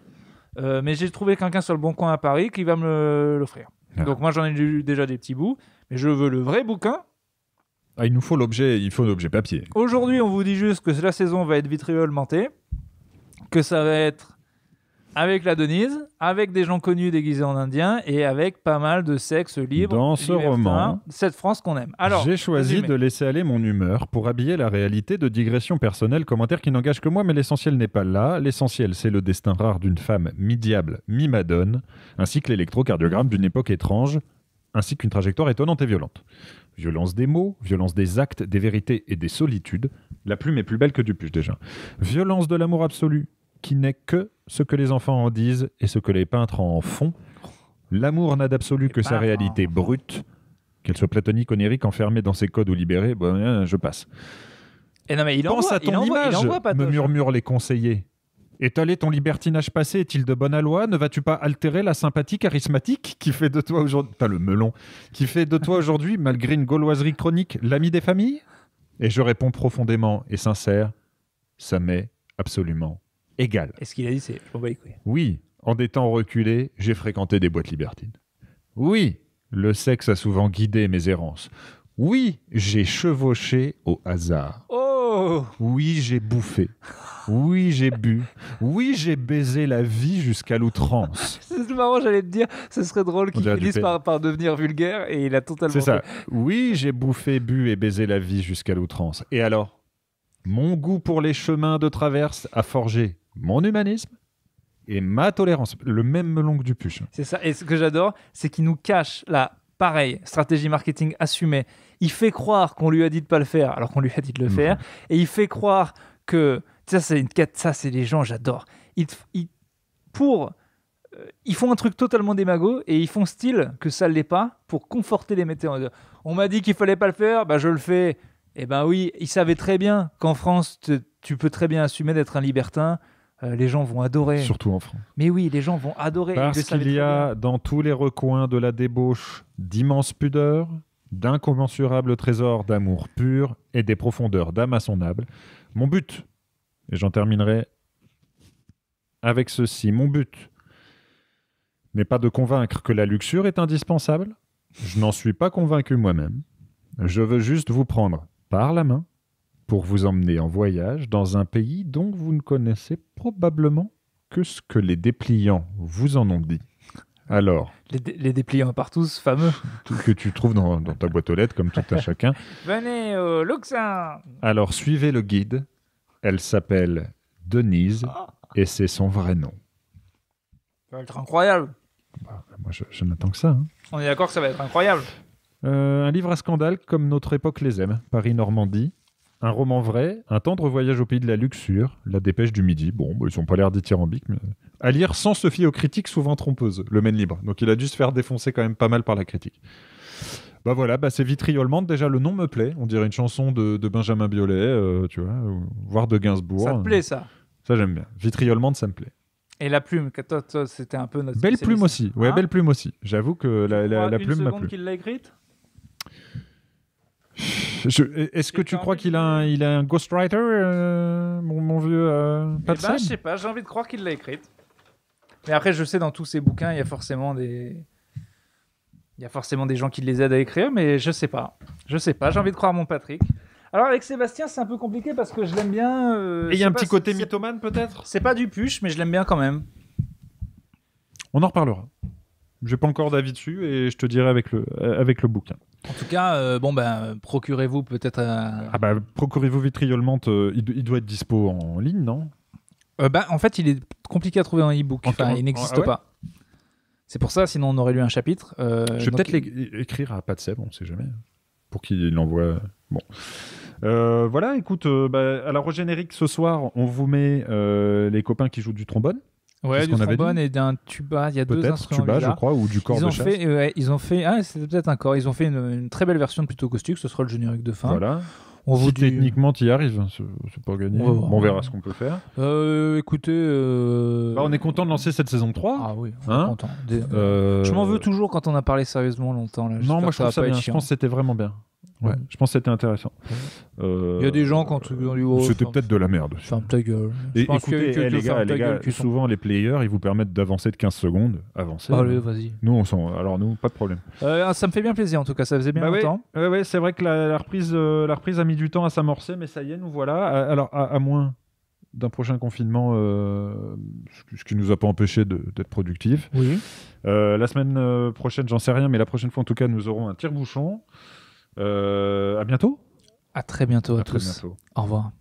euh, mais j'ai trouvé quelqu'un sur le bon coin à Paris qui va me l'offrir. Ah. Donc moi, j'en ai déjà des petits bouts, mais je veux le vrai bouquin
ah, il nous faut l'objet, il faut l'objet papier.
Aujourd'hui, on vous dit juste que la saison va être vitriolementée, que ça va être avec la Denise, avec des gens connus déguisés en indiens et avec pas mal de sexe libre. Dans ce roman, cette France qu'on aime. Alors, j'ai choisi de
laisser aller mon humeur pour habiller la réalité de digressions personnelles, commentaires qui n'engagent que moi, mais l'essentiel n'est pas là. L'essentiel, c'est le destin rare d'une femme mi-diable, mi-madone, ainsi que l'électrocardiogramme d'une époque étrange, ainsi qu'une trajectoire étonnante et violente. Violence des mots, violence des actes, des vérités et des solitudes. La plume est plus belle que du puche déjà. Violence de l'amour absolu, qui n'est que ce que les enfants en disent et ce que les peintres en font. L'amour n'a d'absolu que sa réalité brute, qu'elle soit platonique, onérique, enfermée dans ses codes ou libérée. Bon, euh, je passe.
Et eh non mais il Pense à ton image, me murmurent
les conseillers. Étaler ton libertinage passé est-il de bonne loi Ne vas-tu pas altérer la sympathie charismatique qui fait de toi aujourd'hui, Pas le melon, qui fait de toi aujourd'hui, malgré une gauloiserie chronique, l'ami des familles Et je réponds profondément et sincère, ça m'est absolument
égal. est ce qu'il a dit, c'est
Oui, en des temps reculés, j'ai fréquenté des boîtes libertines. Oui, le sexe a souvent guidé mes errances. Oui, j'ai chevauché au hasard. Oh Oh. oui, j'ai bouffé. Oui, j'ai bu. Oui, j'ai baisé la vie jusqu'à l'outrance.
c'est marrant, j'allais te dire, ce serait drôle qu'il finisse par, devenir vulgaire et il a totalement. C'est ça.
Oui, j'ai bouffé, bu et baisé la vie jusqu'à l'outrance. Et alors Mon goût pour les chemins de traverse a forgé mon humanisme et ma tolérance. Le même melon que du puche.
C'est ça. Et ce que j'adore, c'est qu'il nous cache la, pareille stratégie marketing assumée il fait croire qu'on lui a dit de pas le faire, alors qu'on lui a dit de le mhm. faire. Et il fait croire que ça, c'est une quête. Ça, c'est les gens, j'adore. Ils, pour euh, ils font un truc totalement démago et ils font style que ça l'est pas pour conforter les météores. On m'a dit qu'il fallait pas le faire, bah je le fais. Eh ben oui, ils savaient très bien qu'en France, tu peux très bien assumer d'être un libertin. Euh, les gens vont adorer. Surtout en France. Mais oui, les gens vont adorer. Parce qu'il y
a dans tous les recoins de la débauche d'immenses pudeurs, d'incommensurables trésors d'amour pur et des profondeurs d'âme Mon but, et j'en terminerai avec ceci, mon but n'est pas de convaincre que la luxure est indispensable, je n'en suis pas convaincu moi-même, je veux juste vous prendre par la main pour vous emmener en voyage dans un pays dont vous ne connaissez probablement que ce que les dépliants vous en ont dit. Alors. Les, dépliants dépliants partout, ce fameux. que tu trouves dans, ta boîte aux lettres, comme tout à chacun.
Venez au Luxin
Alors, suivez le guide. Elle s'appelle Denise ah. et c'est son vrai nom.
Ça va être incroyable.
Bah, moi, je, je n'attends que ça. Hein.
On est d'accord que ça va être incroyable.
Euh, un livre à scandale comme notre époque les aime. Paris-Normandie un roman vrai, un tendre voyage au pays de la luxure, la dépêche du midi. Bon, bah, ils n'ont pas l'air dithyrambiques, mais. À lire sans se fier aux critiques souvent trompeuses, le Maine Libre. Donc il a dû se faire défoncer quand même pas mal par la critique. Bah voilà, bah c'est vitriolement. Déjà, le nom me plaît. On dirait une chanson de, Benjamin Biolay, euh, tu vois, voire de Gainsbourg. Ça plaît, ça Ça, j'aime bien. Vitriolement, ça me plaît.
Et la plume, c'était un peu notre. Belle plume aussi. Ouais, hein belle
plume aussi. J'avoue que la, la, plume m'a plu. qu'il l'a est-ce que tu crois qu'il a, un, il a un ghostwriter, euh,
mon, vieux euh, eh ben, Je sais pas, j'ai envie de croire qu'il l'a écrite. Mais après, je sais, dans tous ses bouquins, il y a forcément des. Il y a forcément des gens qui les aident à écrire, mais je sais pas. Je sais pas, j'ai envie de croire mon Patrick. Alors avec Sébastien, c'est un peu compliqué parce que je l'aime bien. Euh, et il y a un petit côté mythomane peut-être C'est pas du puche, mais je l'aime bien quand même.
On en reparlera. J'ai pas encore d'avis dessus et je te dirai avec le, avec le bouquin.
En tout cas, euh, bon ben, procurez-vous peut-être. Un... Euh,
ah bah, procurez-vous Vitriolmente. Euh, il, doit être dispo en ligne, non
bah, en fait, il est compliqué à trouver en ebook. enfin, il n'existe ah pas. C'est pour ça, sinon on aurait lu un chapitre. Je vais peut-être
écrire à Seb, on ne sait jamais, pour qu'il l'envoie. Bon.
voilà, écoute, bah, alors à
la ce soir, on vous met les copains qui jouent du trombone. Ouais, du trombone et
d'un tuba. Il y a deux instruments. tuba, je crois, ou du corps ils ont de chasse. Fait, ils ont fait. Ah, peut-être un corps. Ils ont fait une, très belle version de Plutôt que Ce sera le générique de fin. Voilà. On si vous dit... techniquement
tu y arrives, hein, c'est pas gagné. on verra ce qu'on peut faire.
Euh, écoutez, euh, bah, on est content de lancer cette saison 3. Ah oui, hein content.
Euh, je m'en
veux toujours quand on a parlé sérieusement longtemps. Là. Non, moi je, trouve ça bien. je pense que
c'était vraiment bien. Ouais, mm. je pense que c'était intéressant. Mm. Euh, Il y a des gens quand ont dit haut. Oh, c'était peut-être de la merde. Ferme ta gueule. écoutez, eh, les gars, souvent les players, ils vous permettent d'avancer de 15 secondes. Avancer. Bah vas-y. Nous, on Alors, nous, pas de problème.
Euh, ah, ça me fait bien plaisir en tout cas, ça faisait bien bah longtemps.
Oui, c'est vrai que la, reprise, euh, la reprise a mis du temps à s'amorcer, mais ça y est, nous voilà. alors, à, moins d'un prochain confinement, ce qui nous a pas empêché d'être productifs. Oui. la semaine prochaine, j'en sais rien, mais la prochaine fois, en tout cas, nous aurons un tire-bouchon. Euh, à bientôt.
À très bientôt à, tous. Au revoir.